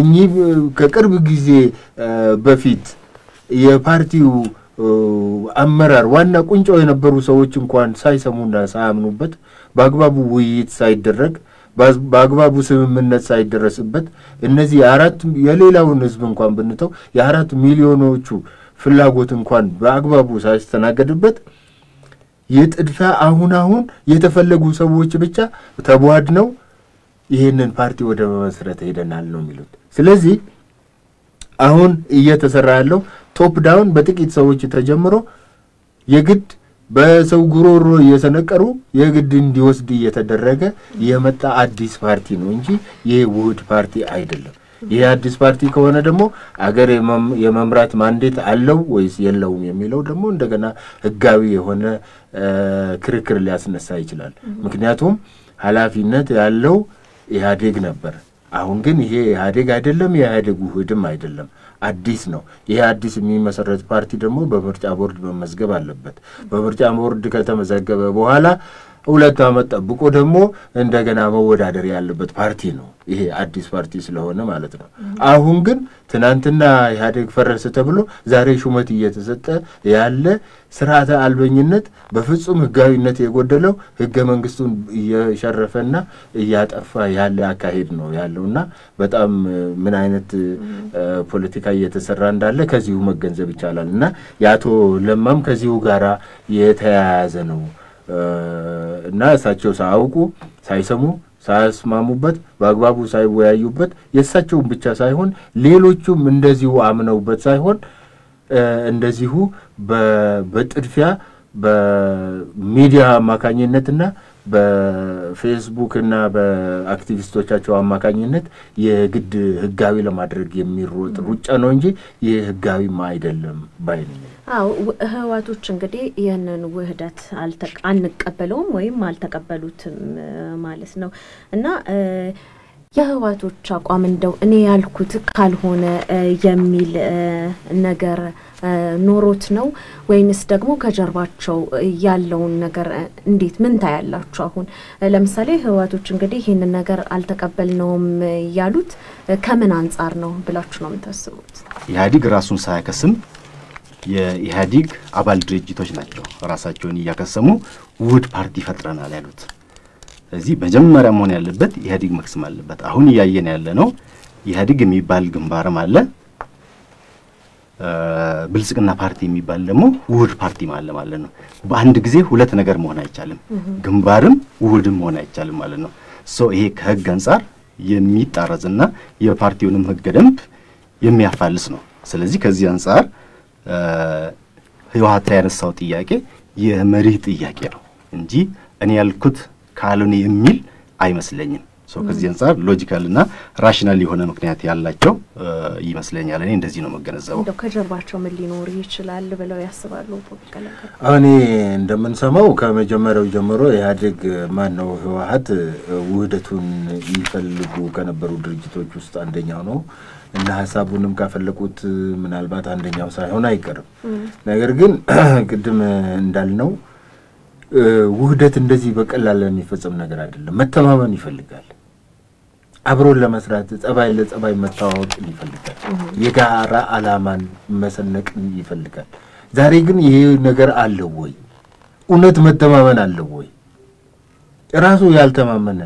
እኚህ ከቅርብ ጊዜ በፊት የፓርቲው አመራር ዋና ቁንጮ የነበሩ ሰዎች እንኳን ሳይሰሙና ሳያምኑበት በአግባቡ ውይይት ሳይደረግ በአግባቡ ስምምነት ሳይደረስበት እነዚህ የአራት የሌላውን ህዝብ እንኳን ብንተው የአራት ሚሊዮኖቹ ፍላጎት እንኳን በአግባቡ ሳይስተናገድበት ይህ አሁን አሁን የተፈለጉ ሰዎች ብቻ ተቧድነው ይህንን ፓርቲ ወደ መመስረት ሄደናል ነው የሚሉት። ስለዚህ አሁን እየተሰራ ያለው ቶፕ ዳውን በጥቂት ሰዎች ተጀምሮ የግድ በሰው ጉሮሮ እየሰነቀሩ የግድ እንዲወስድ እየተደረገ የመጣ አዲስ ፓርቲ ነው እንጂ ይህ ውህድ ፓርቲ አይደለም። ይህ አዲስ ፓርቲ ከሆነ ደግሞ አገር የመምራት ማንዴት አለው ወይስ የለውም የሚለው ደግሞ እንደገና ህጋዊ የሆነ ክርክር ሊያስነሳ ይችላል። ምክንያቱም ኃላፊነት ያለው ኢህአዴግ ነበር። አሁን ግን ይሄ ኢህአዴግ አይደለም፣ የኢህአዴግ ውህድም አይደለም፣ አዲስ ነው። ይሄ አዲስ የሚመሰረት ፓርቲ ደግሞ በምርጫ ቦርድ መመዝገብ አለበት። በምርጫ ቦርድ ከተመዘገበ በኋላ ሁለት ዓመት ጠብቆ ደግሞ እንደገና መወዳደር ያለበት ፓርቲ ነው ይሄ አዲስ ፓርቲ ስለሆነ ማለት ነው። አሁን ግን ትናንትና ኢህአዴግ ፈረሰ ተብሎ ዛሬ ሹመት እየተሰጠ ያለ ስርዓተ አልበኝነት በፍጹም ህጋዊነት የጎደለው ህገ መንግስቱን እየሸረፈና እያጠፋ ያለ አካሄድ ነው ያለውና በጣም ምን አይነት ፖለቲካ እየተሰራ እንዳለ ከዚሁ መገንዘብ ይቻላል እና የአቶ ለማም ከዚሁ ጋራ የተያያዘ ነው። እና እሳቸው ሳያውቁ ሳይሰሙ ሳያስማሙበት በአግባቡ ሳይወያዩበት የእሳቸውን ብቻ ሳይሆን ሌሎቹም እንደዚሁ አምነውበት ሳይሆን እንደዚሁ በጥድፊያ በሚዲያ አማካኝነትና በፌስቡክ እና በአክቲቪስቶቻቸው አማካኝነት የግድ ህጋዊ ለማድረግ የሚሮጥ ሩጫ ነው እንጂ ይህ ህጋዊ አይደለም ባይ አው ህዋቶች እንግዲህ ይህንን ውህደት አንቀበለውም ወይም አልተቀበሉትም ማለት ነው እና የህዋቶች አቋም እንደው እኔ ያልኩት ካልሆነ የሚል ነገር ኖሮት ነው ወይንስ ደግሞ ከጀርባቸው ያለውን ነገር እንዴት ምን ታያላችሁ? አሁን ለምሳሌ ህዋቶች እንግዲህ ይህንን ነገር አልተቀበልነውም ያሉት ከምን አንጻር ነው ብላችሁ ነው የምታስቡት? ኢህአዲግ ራሱን ሳያከስም የኢህአዲግ አባል ድርጅቶች ናቸው ራሳቸውን እያከሰሙ ውህድ ፓርቲ ፈጥረናል ያሉት። ስለዚህ መጀመሪያ መሆን ያለበት ኢህአዲግ መክሰም አለበት። አሁን እያየን ያለ ነው ኢህአዲግ የሚባል ግንባርም አለ፣ ብልጽግና ፓርቲ የሚባል ደግሞ ውህድ ፓርቲ አለ ማለት ነው። በአንድ ጊዜ ሁለት ነገር መሆን አይቻልም። ግንባርም ውህድም መሆን አይቻልም ማለት ነው። ይሄ ከህግ አንጻር የሚጣረዝና የፓርቲውንም ህገ ደንብ የሚያፋልስ ነው። ስለዚህ ከዚህ አንጻር ህወሀት ላይ ያነሳው ጥያቄ የመሪህ ጥያቄ ነው እንጂ እኔ ያልኩት ካልሆነ የሚል አይመስለኝም። ከዚህ አንጻር ሎጂካል እና ራሽናል የሆነ ምክንያት ያላቸው ይመስለኛል። እኔ እንደዚህ ነው መገነዘበው። ከጀርባቸው ምን ሊኖር ይችላል ብለው ያስባሉ? እኔ እንደምንሰማው ከመጀመሪያው ጀምሮ ኢህአዴግ ማን ነው ህወሀት ውህደቱን ይፈልጉ ከነበሩ ድርጅቶች ውስጥ አንደኛው ነው። እና ሀሳቡንም ካፈለቁት ምናልባት አንደኛው ሳይሆን አይቀርም። ነገር ግን ቅድም እንዳልነው ውህደት እንደዚህ በቀላል የሚፈጸም ነገር አይደለም። መተማመን ይፈልጋል። አብሮን ለመስራት ጸባይ ለጸባይ መተዋወቅን ይፈልጋል። የጋራ አላማን መሰነቅን ይፈልጋል። ዛሬ ግን ይሄ ነገር አለው ወይ? እውነት መተማመን አለው ወይ? ራሱ ያልተማመነ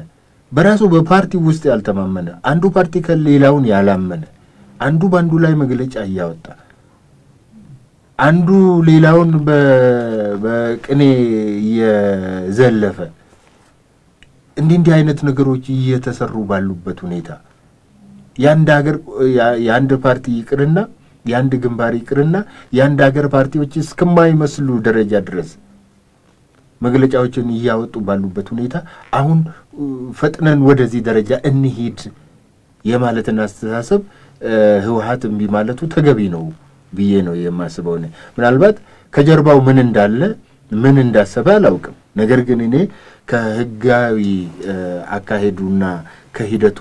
በራሱ በፓርቲ ውስጥ ያልተማመነ አንዱ ፓርቲ ከሌላውን ያላመነ አንዱ በአንዱ ላይ መግለጫ እያወጣ አንዱ ሌላውን በቅኔ እየዘለፈ እንዲህ እንዲህ አይነት ነገሮች እየተሰሩ ባሉበት ሁኔታ የአንድ ሀገር የአንድ ፓርቲ ይቅርና የአንድ ግንባር ይቅርና የአንድ ሀገር ፓርቲዎች እስከማይመስሉ ደረጃ ድረስ መግለጫዎችን እያወጡ ባሉበት ሁኔታ አሁን ፈጥነን ወደዚህ ደረጃ እንሂድ የማለትን አስተሳሰብ ህወሀት እምቢ ማለቱ ተገቢ ነው ብዬ ነው የማስበው። ምናልባት ከጀርባው ምን እንዳለ ምን እንዳሰበ አላውቅም። ነገር ግን እኔ ከህጋዊ አካሄዱና ከሂደቱ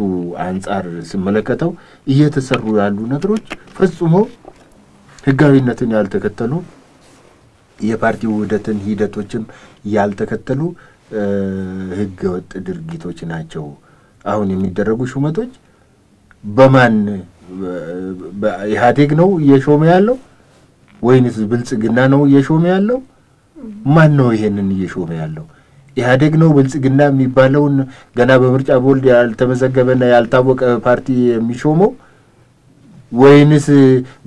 አንጻር ስመለከተው እየተሰሩ ያሉ ነገሮች ፈጽሞ ህጋዊነትን ያልተከተሉ የፓርቲ ውህደትን ሂደቶችም ያልተከተሉ ህገወጥ ድርጊቶች ናቸው። አሁን የሚደረጉ ሹመቶች በማን ኢህአዴግ ነው እየሾመ ያለው ወይንስ ብልጽግና ነው እየሾመ ያለው? ማን ነው ይሄንን እየሾመ ያለው? ኢህአዴግ ነው ብልጽግና የሚባለውን ገና በምርጫ ቦርድ ያልተመዘገበና ያልታወቀ ፓርቲ የሚሾመው ወይንስ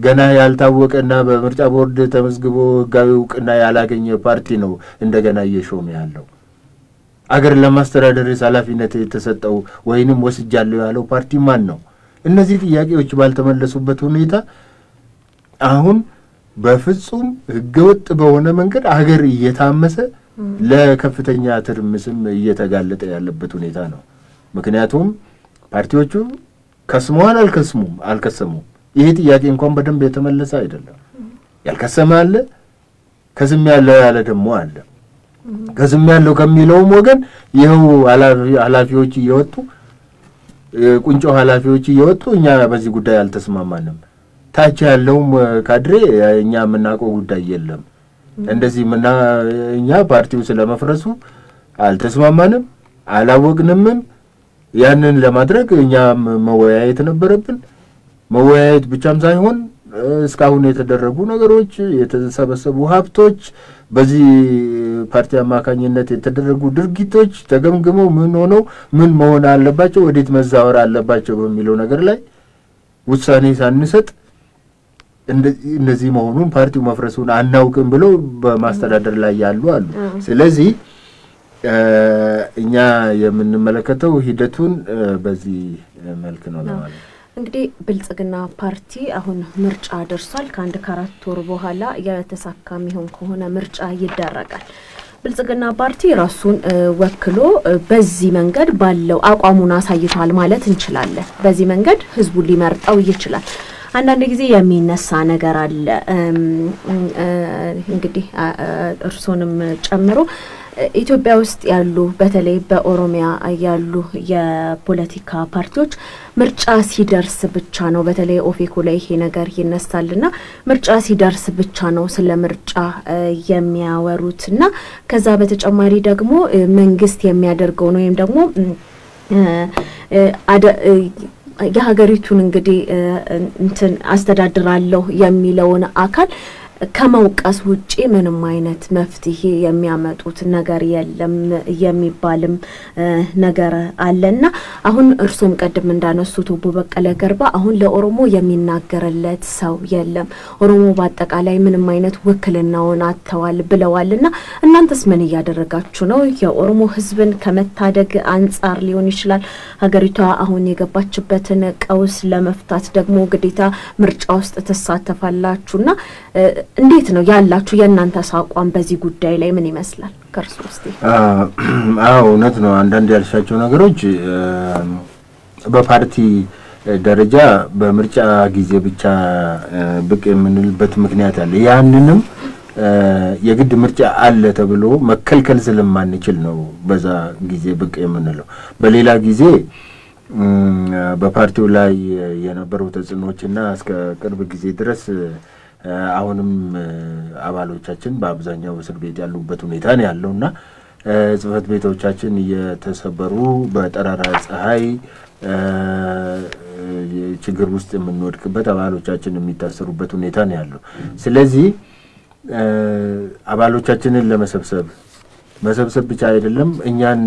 ገና ያልታወቀና በምርጫ ቦርድ ተመዝግቦ ህጋዊ እውቅና ያላገኘ ፓርቲ ነው እንደገና እየሾመ ያለው? አገር ለማስተዳደር ኃላፊነት የተሰጠው ወይንም ወስጃለሁ ያለው ፓርቲ ማን ነው? እነዚህ ጥያቄዎች ባልተመለሱበት ሁኔታ አሁን በፍጹም ህገወጥ በሆነ መንገድ አገር እየታመሰ ለከፍተኛ ትርምስም እየተጋለጠ ያለበት ሁኔታ ነው። ምክንያቱም ፓርቲዎቹ ከስመዋል፣ አልከስሙም አልከሰሙም ይሄ ጥያቄ እንኳን በደንብ የተመለሰ አይደለም። ያልከሰመ አለ፣ ከስም ያለው ያለ ደግሞ አለ። ከስም ያለው ከሚለውም ወገን ይኸው ኃላፊዎች እየወጡ ቁንጮ ኃላፊዎች እየወጡ እኛ በዚህ ጉዳይ አልተስማማንም፣ ታች ያለውም ካድሬ እኛ የምናውቀው ጉዳይ የለም፣ እንደዚህ ምና እኛ ፓርቲው ስለመፍረሱ አልተስማማንም፣ አላወቅንምም። ያንን ለማድረግ እኛም መወያየት ነበረብን። መወያየት ብቻም ሳይሆን እስካሁን የተደረጉ ነገሮች፣ የተሰበሰቡ ሀብቶች፣ በዚህ ፓርቲ አማካኝነት የተደረጉ ድርጊቶች ተገምግመው ምን ሆነው ምን መሆን አለባቸው፣ ወዴት መዛወር አለባቸው በሚለው ነገር ላይ ውሳኔ ሳንሰጥ እነዚህ መሆኑን ፓርቲው መፍረሱን አናውቅም ብለው በማስተዳደር ላይ ያሉ አሉ። ስለዚህ እኛ የምንመለከተው ሂደቱን በዚህ መልክ ነው ለማለት እንግዲህ ብልጽግና ፓርቲ አሁን ምርጫ ደርሷል። ከአንድ ከአራት ወር በኋላ የተሳካ የሚሆን ከሆነ ምርጫ ይደረጋል። ብልጽግና ፓርቲ ራሱን ወክሎ በዚህ መንገድ ባለው አቋሙን አሳይቷል ማለት እንችላለን። በዚህ መንገድ ህዝቡን ሊመርጠው ይችላል። አንዳንድ ጊዜ የሚነሳ ነገር አለ እንግዲህ እርሶንም ጨምሮ ኢትዮጵያ ውስጥ ያሉ በተለይ በኦሮሚያ ያሉ የፖለቲካ ፓርቲዎች ምርጫ ሲደርስ ብቻ ነው በተለይ ኦፌኮ ላይ ይሄ ነገር ይነሳልና ምርጫ ሲደርስ ብቻ ነው ስለ ምርጫ የሚያወሩት እና ከዛ በተጨማሪ ደግሞ መንግስት የሚያደርገውን ወይም ደግሞ የሀገሪቱን እንግዲህ እንትን አስተዳድራለሁ የሚለውን አካል ከመውቀስ ውጪ ምንም አይነት መፍትሄ የሚያመጡት ነገር የለም የሚባልም ነገር አለና አሁን እርሶም ቀድም እንዳነሱት ኦቦ በቀለ ገርባ አሁን ለኦሮሞ የሚናገርለት ሰው የለም፣ ኦሮሞ በአጠቃላይ ምንም አይነት ውክልናውን አጥተዋል ብለዋልና እናንተስ ምን እያደረጋችሁ ነው? የኦሮሞ ህዝብን ከመታደግ አንጻር ሊሆን ይችላል። ሀገሪቷ አሁን የገባችበትን ቀውስ ለመፍታት ደግሞ ግዴታ ምርጫ ውስጥ ትሳተፋላችሁና እንዴት ነው ያላችሁ የእናንተስ አቋም በዚህ ጉዳይ ላይ ምን ይመስላል? ከእርሱ ውስጥ አዎ እውነት ነው። አንዳንድ ያልሻቸው ነገሮች በፓርቲ ደረጃ በምርጫ ጊዜ ብቻ ብቅ የምንልበት ምክንያት አለ። ያንንም የግድ ምርጫ አለ ተብሎ መከልከል ስለማንችል ነው በዛ ጊዜ ብቅ የምንለው። በሌላ ጊዜ በፓርቲው ላይ የነበሩ ተጽዕኖዎችና እስከ ቅርብ ጊዜ ድረስ አሁንም አባሎቻችን በአብዛኛው እስር ቤት ያሉበት ሁኔታ ነው ያለው እና ጽህፈት ቤቶቻችን እየተሰበሩ በጠራራ ፀሐይ ችግር ውስጥ የምንወድቅበት አባሎቻችን የሚታሰሩበት ሁኔታ ነው ያለው። ስለዚህ አባሎቻችንን ለመሰብሰብ መሰብሰብ ብቻ አይደለም፣ እኛን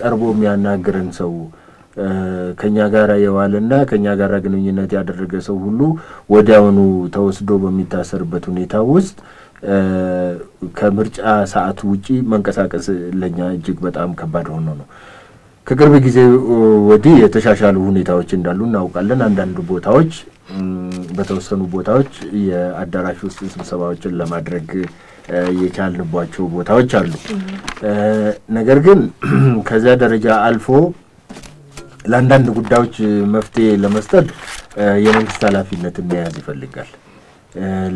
ቀርቦ የሚያናግረን ሰው ከኛ ጋር የዋለና ከኛ ጋር ግንኙነት ያደረገ ሰው ሁሉ ወዲያውኑ ተወስዶ በሚታሰርበት ሁኔታ ውስጥ ከምርጫ ሰዓት ውጪ መንቀሳቀስ ለኛ እጅግ በጣም ከባድ ሆኖ ነው። ከቅርብ ጊዜ ወዲህ የተሻሻሉ ሁኔታዎች እንዳሉ እናውቃለን። አንዳንድ ቦታዎች በተወሰኑ ቦታዎች የአዳራሽ ውስጥ ስብሰባዎችን ለማድረግ የቻልንባቸው ቦታዎች አሉ። ነገር ግን ከዚያ ደረጃ አልፎ ለአንዳንድ ጉዳዮች መፍትሄ ለመስጠት የመንግስት ኃላፊነትን መያዝ ይፈልጋል።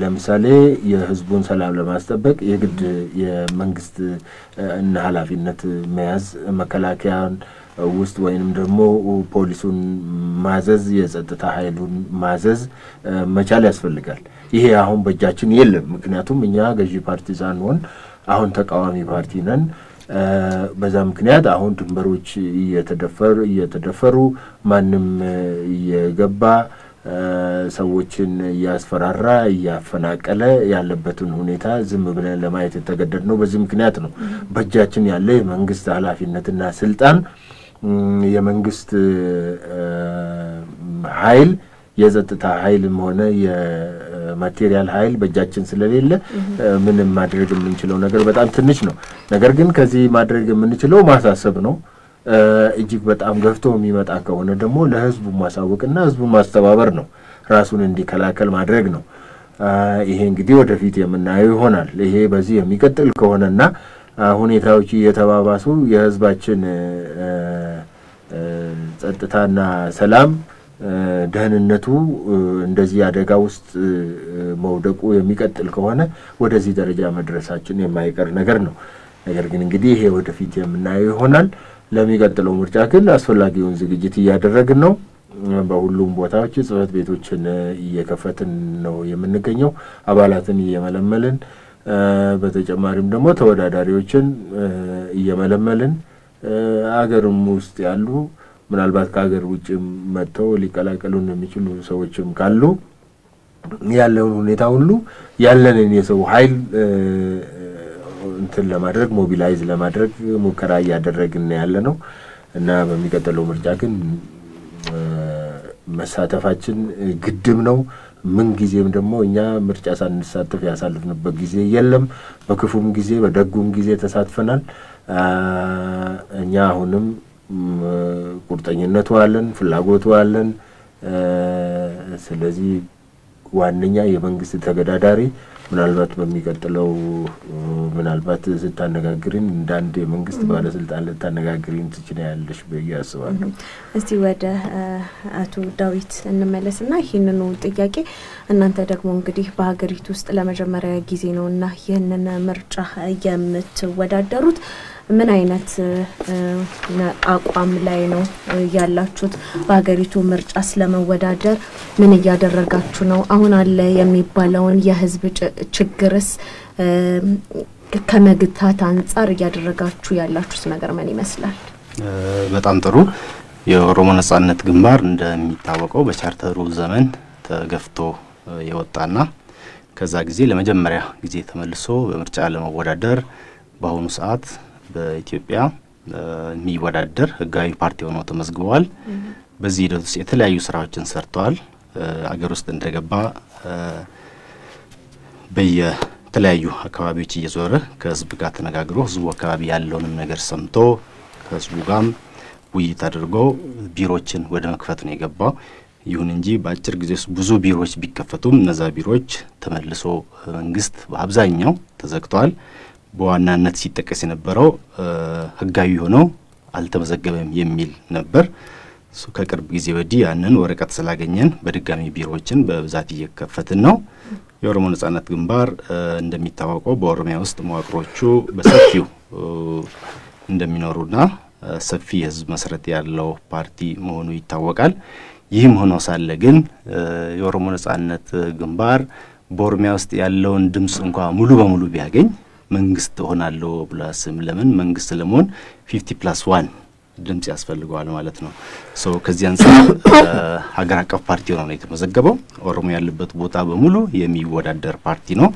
ለምሳሌ የህዝቡን ሰላም ለማስጠበቅ የግድ የመንግስት እና ኃላፊነት መያዝ መከላከያን ውስጥ ወይንም ደግሞ ፖሊሱን ማዘዝ የጸጥታ ኃይሉን ማዘዝ መቻል ያስፈልጋል። ይሄ አሁን በእጃችን የለም። ምክንያቱም እኛ ገዢ ፓርቲ ሳንሆን አሁን ተቃዋሚ ፓርቲ ነን። በዛ ምክንያት አሁን ድንበሮች እየተደፈሩ ማንም እየገባ ሰዎችን እያስፈራራ እያፈናቀለ ያለበትን ሁኔታ ዝም ብለን ለማየት ነው። በዚህ ምክንያት ነው። በእጃችን ያለ የመንግስት ኃላፊነትና ስልጣን የመንግስት ኃይል የጸጥታ ኃይልም ሆነ ማቴሪያል ኃይል በእጃችን ስለሌለ ምንም ማድረግ የምንችለው ነገር በጣም ትንሽ ነው። ነገር ግን ከዚህ ማድረግ የምንችለው ማሳሰብ ነው። እጅግ በጣም ገፍቶ የሚመጣ ከሆነ ደግሞ ለህዝቡ ማሳወቅና ህዝቡን ማስተባበር ነው። ራሱን እንዲከላከል ማድረግ ነው። ይሄ እንግዲህ ወደፊት የምናየው ይሆናል። ይሄ በዚህ የሚቀጥል ከሆነና ሁኔታዎች እየተባባሱ የህዝባችን ጸጥታና ሰላም ደህንነቱ እንደዚህ አደጋ ውስጥ መውደቁ የሚቀጥል ከሆነ ወደዚህ ደረጃ መድረሳችን የማይቀር ነገር ነው። ነገር ግን እንግዲህ ይሄ ወደፊት የምናየው ይሆናል። ለሚቀጥለው ምርጫ ግን አስፈላጊውን ዝግጅት እያደረግን ነው። በሁሉም ቦታዎች ጽህፈት ቤቶችን እየከፈትን ነው የምንገኘው፣ አባላትን እየመለመልን በተጨማሪም ደግሞ ተወዳዳሪዎችን እየመለመልን አገርም ውስጥ ያሉ ምናልባት ከሀገር ውጭ መጥተው ሊቀላቀሉን የሚችሉ ሰዎችም ካሉ ያለውን ሁኔታ ሁሉ ያለንን የሰው ኃይል እንትን ለማድረግ ሞቢላይዝ ለማድረግ ሙከራ እያደረግን ያለ ነው እና በሚቀጥለው ምርጫ ግን መሳተፋችን ግድም ነው። ምን ጊዜም ደግሞ እኛ ምርጫ ሳንሳተፍ ያሳልፍንበት ጊዜ የለም። በክፉም ጊዜ በደጉም ጊዜ ተሳትፈናል። እኛ አሁንም ቁርጠኝነቱ አለን፣ ፍላጎቱ አለን። ስለዚህ ዋነኛ የመንግስት ተገዳዳሪ ምናልባት በሚቀጥለው ምናልባት ስታነጋግሪን እንደ የመንግስት ባለስልጣን ልታነጋግሪን ትችላለሽ ብዬ አስባለሁ። እስቲ ወደ አቶ ዳዊት እንመለስና ይህንኑ ጥያቄ እናንተ ደግሞ እንግዲህ በሀገሪቱ ውስጥ ለመጀመሪያ ጊዜ ነው እና ይህንን ምርጫ የምትወዳደሩት ምን አይነት አቋም ላይ ነው ያላችሁት? በሀገሪቱ ምርጫ ስለመወዳደር ምን እያደረጋችሁ ነው? አሁን አለ የሚባለውን የህዝብ ችግርስ ከመግታት አንጻር እያደረጋችሁ ያላችሁት ነገር ምን ይመስላል? በጣም ጥሩ። የኦሮሞ ነጻነት ግንባር እንደሚታወቀው በቻርተሩ ዘመን ተገፍቶ የወጣና ከዛ ጊዜ ለመጀመሪያ ጊዜ ተመልሶ በምርጫ ለመወዳደር በአሁኑ ሰዓት በኢትዮጵያ የሚወዳደር ህጋዊ ፓርቲ ሆኖ ተመዝግበዋል። በዚህ ሂደት ውስጥ የተለያዩ ስራዎችን ሰርተዋል። አገር ውስጥ እንደገባ በየተለያዩ አካባቢዎች እየዞረ ከህዝብ ጋር ተነጋግሮ ህዝቡ አካባቢ ያለውንም ነገር ሰምቶ ከህዝቡ ጋር ውይይት አድርጎ ቢሮዎችን ወደ መክፈት ነው የገባው። ይሁን እንጂ በአጭር ጊዜ ውስጥ ብዙ ቢሮዎች ቢከፈቱም እነዛ ቢሮዎች ተመልሶ መንግስት በአብዛኛው ተዘግተዋል። በዋናነት ሲጠቀስ የነበረው ህጋዊ ሆነው አልተመዘገበም የሚል ነበር። ከቅርብ ጊዜ ወዲህ ያንን ወረቀት ስላገኘን በድጋሚ ቢሮዎችን በብዛት እየከፈትን ነው። የኦሮሞ ነጻነት ግንባር እንደሚታወቀው በኦሮሚያ ውስጥ መዋቅሮቹ በሰፊው እንደሚኖሩና ሰፊ የህዝብ መሰረት ያለው ፓርቲ መሆኑ ይታወቃል። ይህም ሆኖ ሳለ ግን የኦሮሞ ነጻነት ግንባር በኦሮሚያ ውስጥ ያለውን ድምፅ እንኳ ሙሉ በሙሉ ቢያገኝ መንግስት እሆናለሁ ብሎ አያስብም። ለምን መንግስት ለመሆን ፊፍቲ ፕላስ ዋን ድምጽ ያስፈልገዋል ማለት ነው። ሶ ከዚህ አንጻር uh, ሀገር አቀፍ ፓርቲ ሆኖ ነው የተመዘገበው። ኦሮሞ ያለበት ቦታ በሙሉ የሚወዳደር ፓርቲ ነው።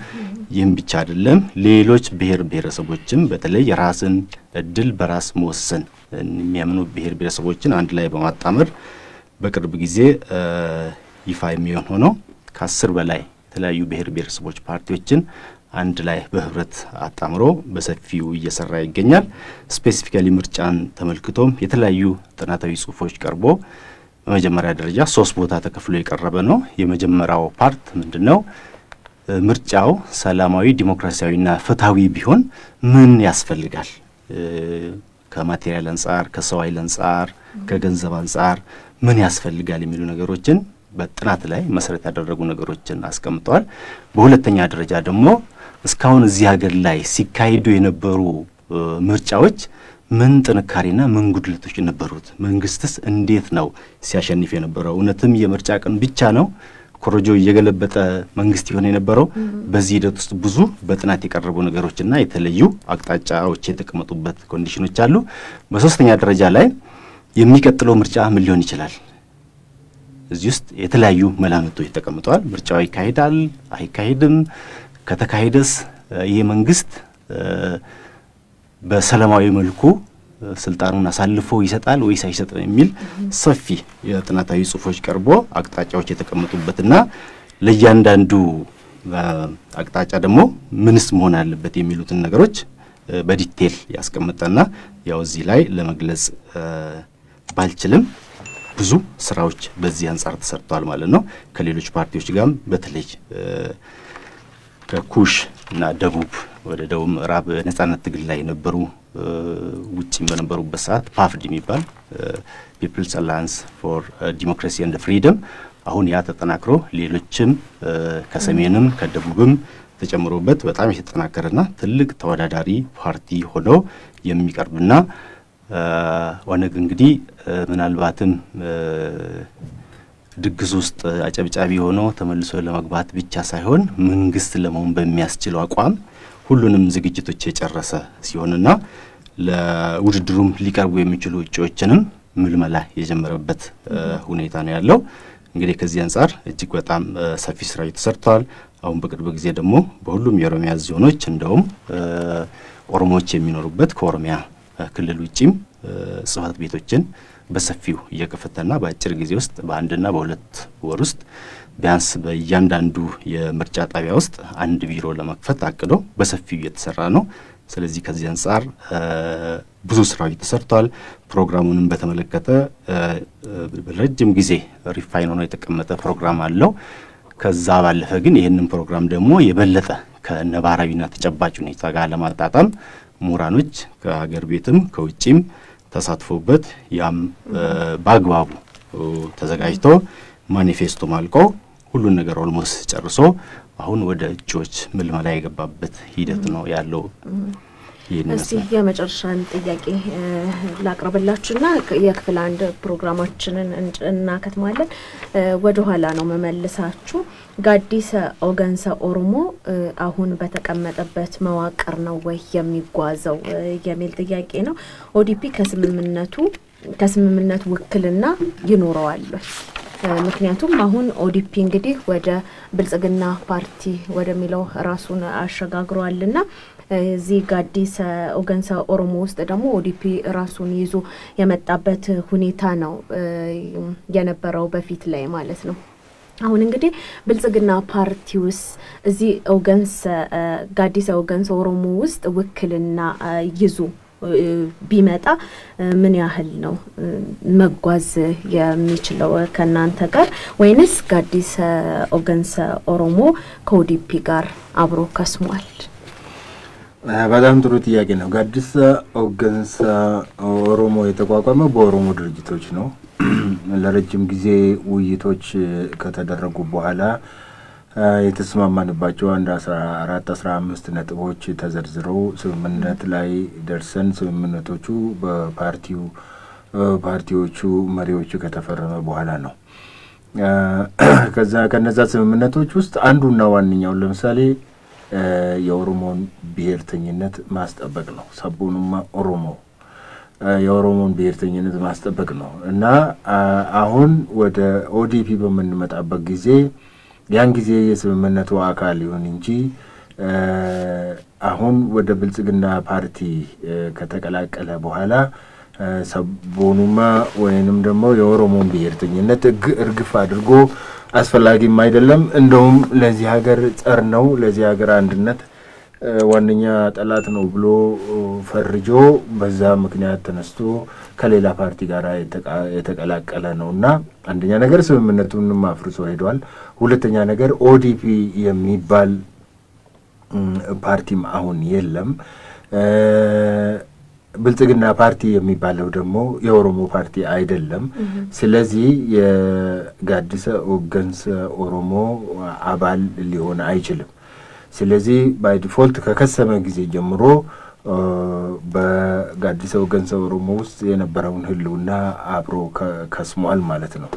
ይህም ብቻ አይደለም፣ ሌሎች ብሔር ብሔረሰቦችም በተለይ የራስን እድል በራስ መወሰን የሚያምኑ ብሔር ብሔረሰቦችን አንድ ላይ በማጣመር በቅርብ ጊዜ uh, ይፋ የሚሆን ሆነው ከአስር በላይ የተለያዩ ብሔር ብሔረሰቦች ፓርቲዎችን አንድ ላይ በህብረት አጣምሮ በሰፊው እየሰራ ይገኛል። ስፔሲፊካሊ ምርጫን ተመልክቶም የተለያዩ ጥናታዊ ጽሁፎች ቀርቦ በመጀመሪያ ደረጃ ሶስት ቦታ ተከፍሎ የቀረበ ነው። የመጀመሪያው ፓርት ምንድን ነው? ምርጫው ሰላማዊ ዲሞክራሲያዊና ፍትሐዊ ቢሆን ምን ያስፈልጋል? ከማቴሪያል አንጻር፣ ከሰው ኃይል አንጻር፣ ከገንዘብ አንጻር ምን ያስፈልጋል የሚሉ ነገሮችን በጥናት ላይ መሰረት ያደረጉ ነገሮችን አስቀምጠዋል። በሁለተኛ ደረጃ ደግሞ እስካሁን እዚህ ሀገር ላይ ሲካሄዱ የነበሩ ምርጫዎች ምን ጥንካሬና ምን ጉድለቶች ነበሩት? መንግስትስ እንዴት ነው ሲያሸንፍ የነበረው? እውነትም የምርጫ ቀን ብቻ ነው ኮረጆ እየገለበጠ መንግስት የሆነ የነበረው? በዚህ ሂደት ውስጥ ብዙ በጥናት የቀረቡ ነገሮችና የተለዩ አቅጣጫዎች የተቀመጡበት ኮንዲሽኖች አሉ። በሶስተኛ ደረጃ ላይ የሚቀጥለው ምርጫ ምን ሊሆን ይችላል? እዚህ ውስጥ የተለያዩ መላምቶች ተቀምጠዋል። ምርጫው ይካሄዳል አይካሄድም ከተካሄደስ ይህ መንግስት በሰላማዊ መልኩ ስልጣኑን አሳልፎ ይሰጣል ወይስ አይሰጥም የሚል ሰፊ የጥናታዊ ጽሁፎች ቀርቦ አቅጣጫዎች የተቀመጡበትና ለእያንዳንዱ አቅጣጫ ደግሞ ምንስ መሆን አለበት የሚሉትን ነገሮች በዲቴል ያስቀመጠና ያው እዚህ ላይ ለመግለጽ ባልችልም ብዙ ስራዎች በዚህ አንጻር ተሰርተዋል ማለት ነው። ከሌሎች ፓርቲዎች ጋርም በተለይ ከኩሽ እና ደቡብ ወደ ደቡብ ምዕራብ ነጻነት ትግል ላይ የነበሩ ውጭ በነበሩበት ሰዓት ፓፍድ የሚባል ፒፕልስ አላያንስ ፎር ዲሞክራሲ ኤንድ ፍሪደም አሁን ያ ተጠናክሮ ሌሎችም ከሰሜንም ከደቡብም ተጨምሮበት በጣም የተጠናከረና ትልቅ ተወዳዳሪ ፓርቲ ሆኖ የሚቀርብና ኦነግ እንግዲህ ምናልባትም ድግስ ውስጥ አጨብጫቢ ሆኖ ተመልሶ ለመግባት ብቻ ሳይሆን መንግስት ለመሆን በሚያስችለው አቋም ሁሉንም ዝግጅቶች የጨረሰ ሲሆንና ለውድድሩም ሊቀርቡ የሚችሉ እጩዎችንም ምልመላ የጀመረበት ሁኔታ ነው ያለው። እንግዲህ ከዚህ አንጻር እጅግ በጣም ሰፊ ስራ ተሰርተዋል። አሁን በቅርብ ጊዜ ደግሞ በሁሉም የኦሮሚያ ዞኖች እንደውም ኦሮሞዎች የሚኖሩበት ከኦሮሚያ ክልል ውጪም ጽህፈት ቤቶችን በሰፊው እየከፈተና በአጭር ጊዜ ውስጥ በአንድና በሁለት ወር ውስጥ ቢያንስ በእያንዳንዱ የምርጫ ጣቢያ ውስጥ አንድ ቢሮ ለመክፈት አቅዶ በሰፊው እየተሰራ ነው። ስለዚህ ከዚህ አንጻር ብዙ ስራዎች ተሰርተዋል። ፕሮግራሙንም በተመለከተ ረጅም ጊዜ ሪፋይን ሆኖ የተቀመጠ ፕሮግራም አለው። ከዛ ባለፈ ግን ይህንን ፕሮግራም ደግሞ የበለጠ ከነባራዊና ተጨባጭ ሁኔታ ጋር ለማጣጣም ምሁራኖች ከሀገር ቤትም ከውጭም ተሳትፎበት ያም በአግባቡ ተዘጋጅቶ ማኒፌስቶ አልቆ ሁሉን ነገር ኦልሞስት ጨርሶ አሁን ወደ እጩዎች ምልመላ የገባበት ሂደት ነው ያለው። እስቲ የመጨረሻን ጥያቄ ና የክፍል አንድ ፕሮግራማችንን እናከትማለን። ወደኋላ ነው መመልሳችሁ። ጋዲሰ ኦገንሰ ኦሮሞ አሁን በተቀመጠበት መዋቅር ነው ወይ የሚጓዘው የሚል ጥያቄ ነው። ኦዲፒ ከስምምነቱ ከስምምነት ውክልና ይኖረዋል። ምክንያቱም አሁን ኦዲፒ እንግዲህ ወደ ብልጽግና ፓርቲ ወደሚለው ራሱን አሸጋግሯልና እዚህ ጋዲስ ኦገንሳ ኦሮሞ ውስጥ ደግሞ ኦዲፒ ራሱን ይዞ የመጣበት ሁኔታ ነው የነበረው በፊት ላይ ማለት ነው። አሁን እንግዲህ ብልጽግና ፓርቲ ውስጥ እዚህ ኦገንሰ ጋዲስ ኦገንሰ ኦሮሞ ውስጥ ውክልና ይዞ ቢመጣ ምን ያህል ነው መጓዝ የሚችለው ከእናንተ ጋር ወይንስ ጋዲስ ኦገንሰ ኦሮሞ ከኦዲፒ ጋር አብሮ ከስሟል? በጣም ጥሩ ጥያቄ ነው። ጋዲሳ ኦገንሳ ኦሮሞ የተቋቋመው በኦሮሞ ድርጅቶች ነው። ለረጅም ጊዜ ውይይቶች ከተደረጉ በኋላ የተስማማንባቸው አንድ አስራ አራት አስራ አምስት ነጥቦች ተዘርዝረው ስምምነት ላይ ደርሰን ስምምነቶቹ በፓርቲው ፓርቲዎቹ መሪዎቹ ከተፈረመ በኋላ ነው። ከዛ ከነዛ ስምምነቶች ውስጥ አንዱና ዋነኛውን ለምሳሌ የኦሮሞን ብሔርተኝነት ማስጠበቅ ነው። ሰቦኑማ ኦሮሞ የኦሮሞን ብሔርተኝነት ማስጠበቅ ነው እና አሁን ወደ ኦዲፒ በምንመጣበት ጊዜ ያን ጊዜ የስምምነቱ አካል ይሁን እንጂ አሁን ወደ ብልጽግና ፓርቲ ከተቀላቀለ በኋላ ሰቦኑማ ወይንም ደግሞ የኦሮሞን ብሔርተኝነት እርግፍ አድርጎ አስፈላጊም አይደለም። እንደውም ለዚህ ሀገር ጸር ነው፣ ለዚህ ሀገር አንድነት ዋነኛ ጠላት ነው ብሎ ፈርጆ በዛ ምክንያት ተነስቶ ከሌላ ፓርቲ ጋር የተቀላቀለ ነው እና አንደኛ ነገር ስምምነቱንም አፍርሶ ሄደዋል። ሁለተኛ ነገር ኦዲፒ የሚባል ፓርቲም አሁን የለም። ብልጽግና ፓርቲ የሚባለው ደግሞ የኦሮሞ ፓርቲ አይደለም። ስለዚህ የጋዲሰ ኦገንስ ኦሮሞ አባል ሊሆን አይችልም። ስለዚህ ባይ ዲፎልት ከከሰመ ጊዜ ጀምሮ በጋዲሰ ወገንሰ ኦሮሞ ውስጥ የነበረውን ህልውና አብሮ ከስሟል ማለት ነው።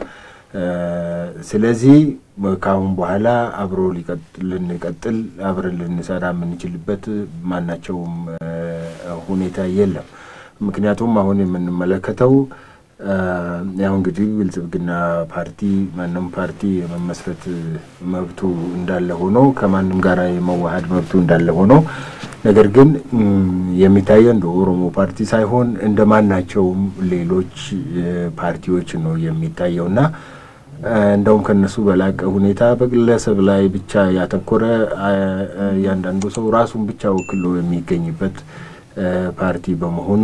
ስለዚህ ከአሁን በኋላ አብሮ ልንቀጥል አብረን ልንሰራ የምንችልበት ማናቸውም ሁኔታ የለም። ምክንያቱም አሁን የምንመለከተው ያው እንግዲህ ብልጽግና ፓርቲ ማንም ፓርቲ የመመስረት መብቱ እንዳለ ሆኖ ከማንም ጋር የመዋሃድ መብቱ እንዳለ ሆኖ ነገር ግን የሚታየ እንደ ኦሮሞ ፓርቲ ሳይሆን እንደ ማናቸውም ሌሎች ፓርቲዎች ነው የሚታየው እና እንደውም ከነሱ በላቀ ሁኔታ በግለሰብ ላይ ብቻ ያተኮረ እያንዳንዱ ሰው ራሱን ብቻ ወክሎ የሚገኝበት ፓርቲ በመሆኑ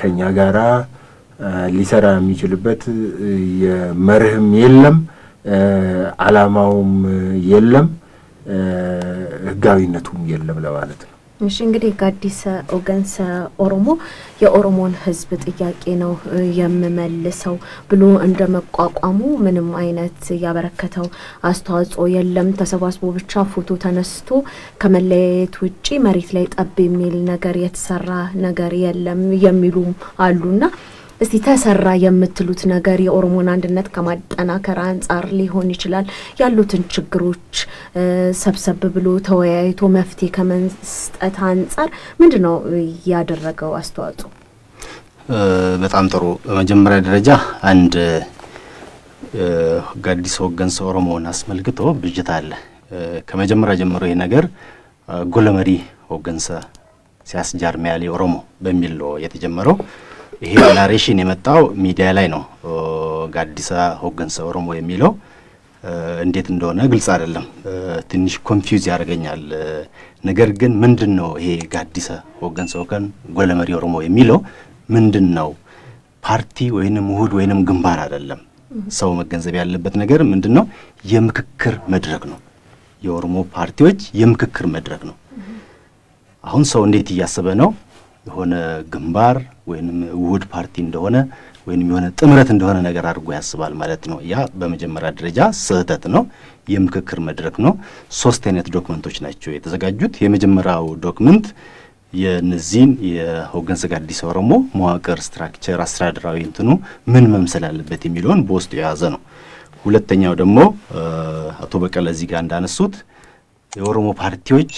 ከኛ ጋራ ሊሰራ የሚችልበት መርህም የለም፣ አላማውም የለም፣ ህጋዊነቱም የለም ለማለት ነው። እሺ እንግዲህ ጋዲሰ ኦገንስ ኦሮሞ የኦሮሞን ህዝብ ጥያቄ ነው የምመልሰው ብሎ እንደ መቋቋሙ ምንም አይነት ያበረከተው አስተዋጽኦ የለም። ተሰባስቦ ብቻ ፎቶ ተነስቶ ከመለያየት ውጪ መሬት ላይ ጠብ የሚል ነገር የተሰራ ነገር የለም የሚሉም አሉና እስቲ ተሰራ የምትሉት ነገር የኦሮሞን አንድነት ከማጠናከር አንጻር ሊሆን ይችላል። ያሉትን ችግሮች ሰብሰብ ብሎ ተወያይቶ መፍትሄ ከመስጠት አንጻር ምንድን ነው ያደረገው አስተዋጽኦ? በጣም ጥሩ። በመጀመሪያ ደረጃ አንድ ጋዲሶ ወገንሶ ኦሮሞን አስመልክቶ ብጅት አለ። ከመጀመሪያ ጀምሮ ይህ ነገር ጎለመሪ ወገንሰ ሲያስጃር ሚያሌ ኦሮሞ በሚል ነው የተጀመረው። ይሄ ናሬሽን የመጣው ሚዲያ ላይ ነው። ጋዲሳ ሆገንሳ ኦሮሞ የሚለው እንዴት እንደሆነ ግልጽ አይደለም። ትንሽ ኮንፊውዝ ያደርገኛል። ነገር ግን ምንድን ነው ይሄ ጋዲሳ ሆገንሳ ወገን ጎለመሪ ኦሮሞ የሚለው ምንድን ነው? ፓርቲ ወይንም ውህድ ወይንም ግንባር አይደለም። ሰው መገንዘብ ያለበት ነገር ምንድን ነው? የምክክር መድረክ ነው። የኦሮሞ ፓርቲዎች የምክክር መድረክ ነው። አሁን ሰው እንዴት እያሰበ ነው? የሆነ ግንባር ወይንም ውህድ ፓርቲ እንደሆነ ወይንም የሆነ ጥምረት እንደሆነ ነገር አድርጎ ያስባል ማለት ነው። ያ በመጀመሪያ ደረጃ ስህተት ነው። የምክክር መድረክ ነው። ሶስት አይነት ዶክመንቶች ናቸው የተዘጋጁት። የመጀመሪያው ዶክመንት የነዚህን የወገን ስጋ አዲስ ኦሮሞ መዋቅር፣ ስትራክቸር፣ አስተዳደራዊ እንትኑ ምን መምሰል አለበት የሚለውን በውስጡ የያዘ ነው። ሁለተኛው ደግሞ አቶ በቀለ እዚህ ጋር እንዳነሱት የኦሮሞ ፓርቲዎች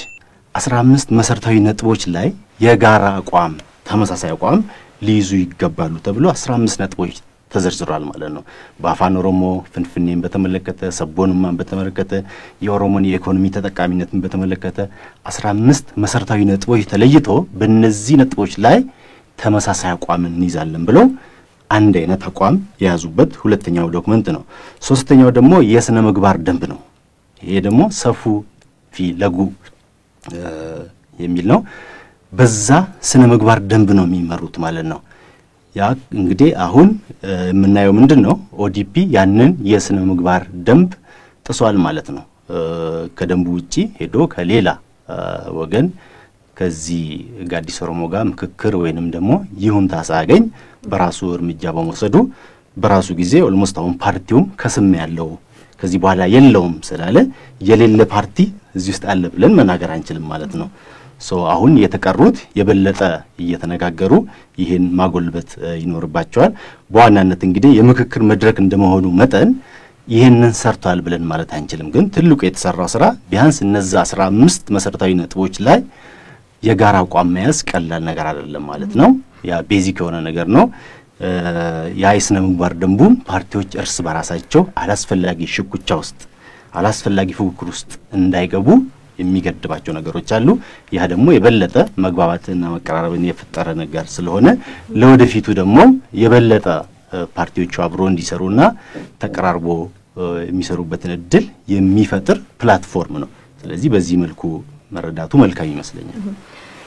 አስራ አምስት መሰረታዊ ነጥቦች ላይ የጋራ አቋም ተመሳሳይ አቋም ሊይዙ ይገባሉ ተብሎ 15 ነጥቦች ተዘርዝሯል ማለት ነው። በአፋን ኦሮሞ ፍንፍኔን በተመለከተ፣ ሰቦንማን በተመለከተ፣ የኦሮሞን የኢኮኖሚ ተጠቃሚነትን በተመለከተ 15 መሰረታዊ ነጥቦች ተለይቶ በእነዚህ ነጥቦች ላይ ተመሳሳይ አቋም እንይዛለን ብለው አንድ አይነት አቋም የያዙበት ሁለተኛው ዶክመንት ነው። ሶስተኛው ደግሞ የስነ ምግባር ደንብ ነው። ይሄ ደግሞ ሰፉ ፊ ለጉ የሚል ነው። በዛ ስነ ምግባር ደንብ ነው የሚመሩት ማለት ነው። ያ እንግዲህ አሁን የምናየው ምንድን ነው ኦዲፒ ያንን የስነ ምግባር ደንብ ጥሷል ማለት ነው። ከደንቡ ውጪ ሄዶ ከሌላ ወገን ከዚህ ጋዲስ ኦሮሞ ጋር ምክክር ወይንም ደግሞ ይሁንታ ሳያገኝ በራሱ እርምጃ በመውሰዱ በራሱ ጊዜ ኦልሞስት አሁን ፓርቲውም ከስም ያለው ከዚህ በኋላ የለውም ስላለ የሌለ ፓርቲ እዚህ ውስጥ አለ ብለን መናገር አንችልም ማለት ነው። አሁን የተቀሩት የበለጠ እየተነጋገሩ ይህን ማጎልበት ይኖርባቸዋል። በዋናነት እንግዲህ የምክክር መድረክ እንደመሆኑ መጠን ይህንን ሰርቷል ብለን ማለት አንችልም። ግን ትልቁ የተሰራው ስራ ቢያንስ እነዛ አስራ አምስት መሰረታዊ ነጥቦች ላይ የጋራ አቋም መያዝ ቀላል ነገር አይደለም ማለት ነው። ያ ቤዚክ የሆነ ነገር ነው። ያ የስነ ምግባር ደንቡም ፓርቲዎች እርስ በራሳቸው አላስፈላጊ ሽኩቻ ውስጥ አላስፈላጊ ፉክክር ውስጥ እንዳይገቡ የሚገድባቸው ነገሮች አሉ። ያ ደግሞ የበለጠ መግባባትና መቀራረብን የፈጠረ ነገር ስለሆነ ለወደፊቱ ደግሞ የበለጠ ፓርቲዎቹ አብሮ እንዲሰሩና ተቀራርቦ የሚሰሩበትን እድል የሚፈጥር ፕላትፎርም ነው። ስለዚህ በዚህ መልኩ መረዳቱ መልካም ይመስለኛል።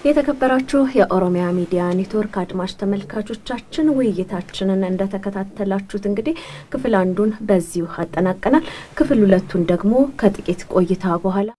የተከበራችሁ የኦሮሚያ ሚዲያ ኔትወርክ አድማጭ ተመልካቾቻችን ውይይታችንን እንደተከታተላችሁት እንግዲህ ክፍል አንዱን በዚሁ አጠናቀናል። ክፍል ሁለቱን ደግሞ ከጥቂት ቆይታ በኋላ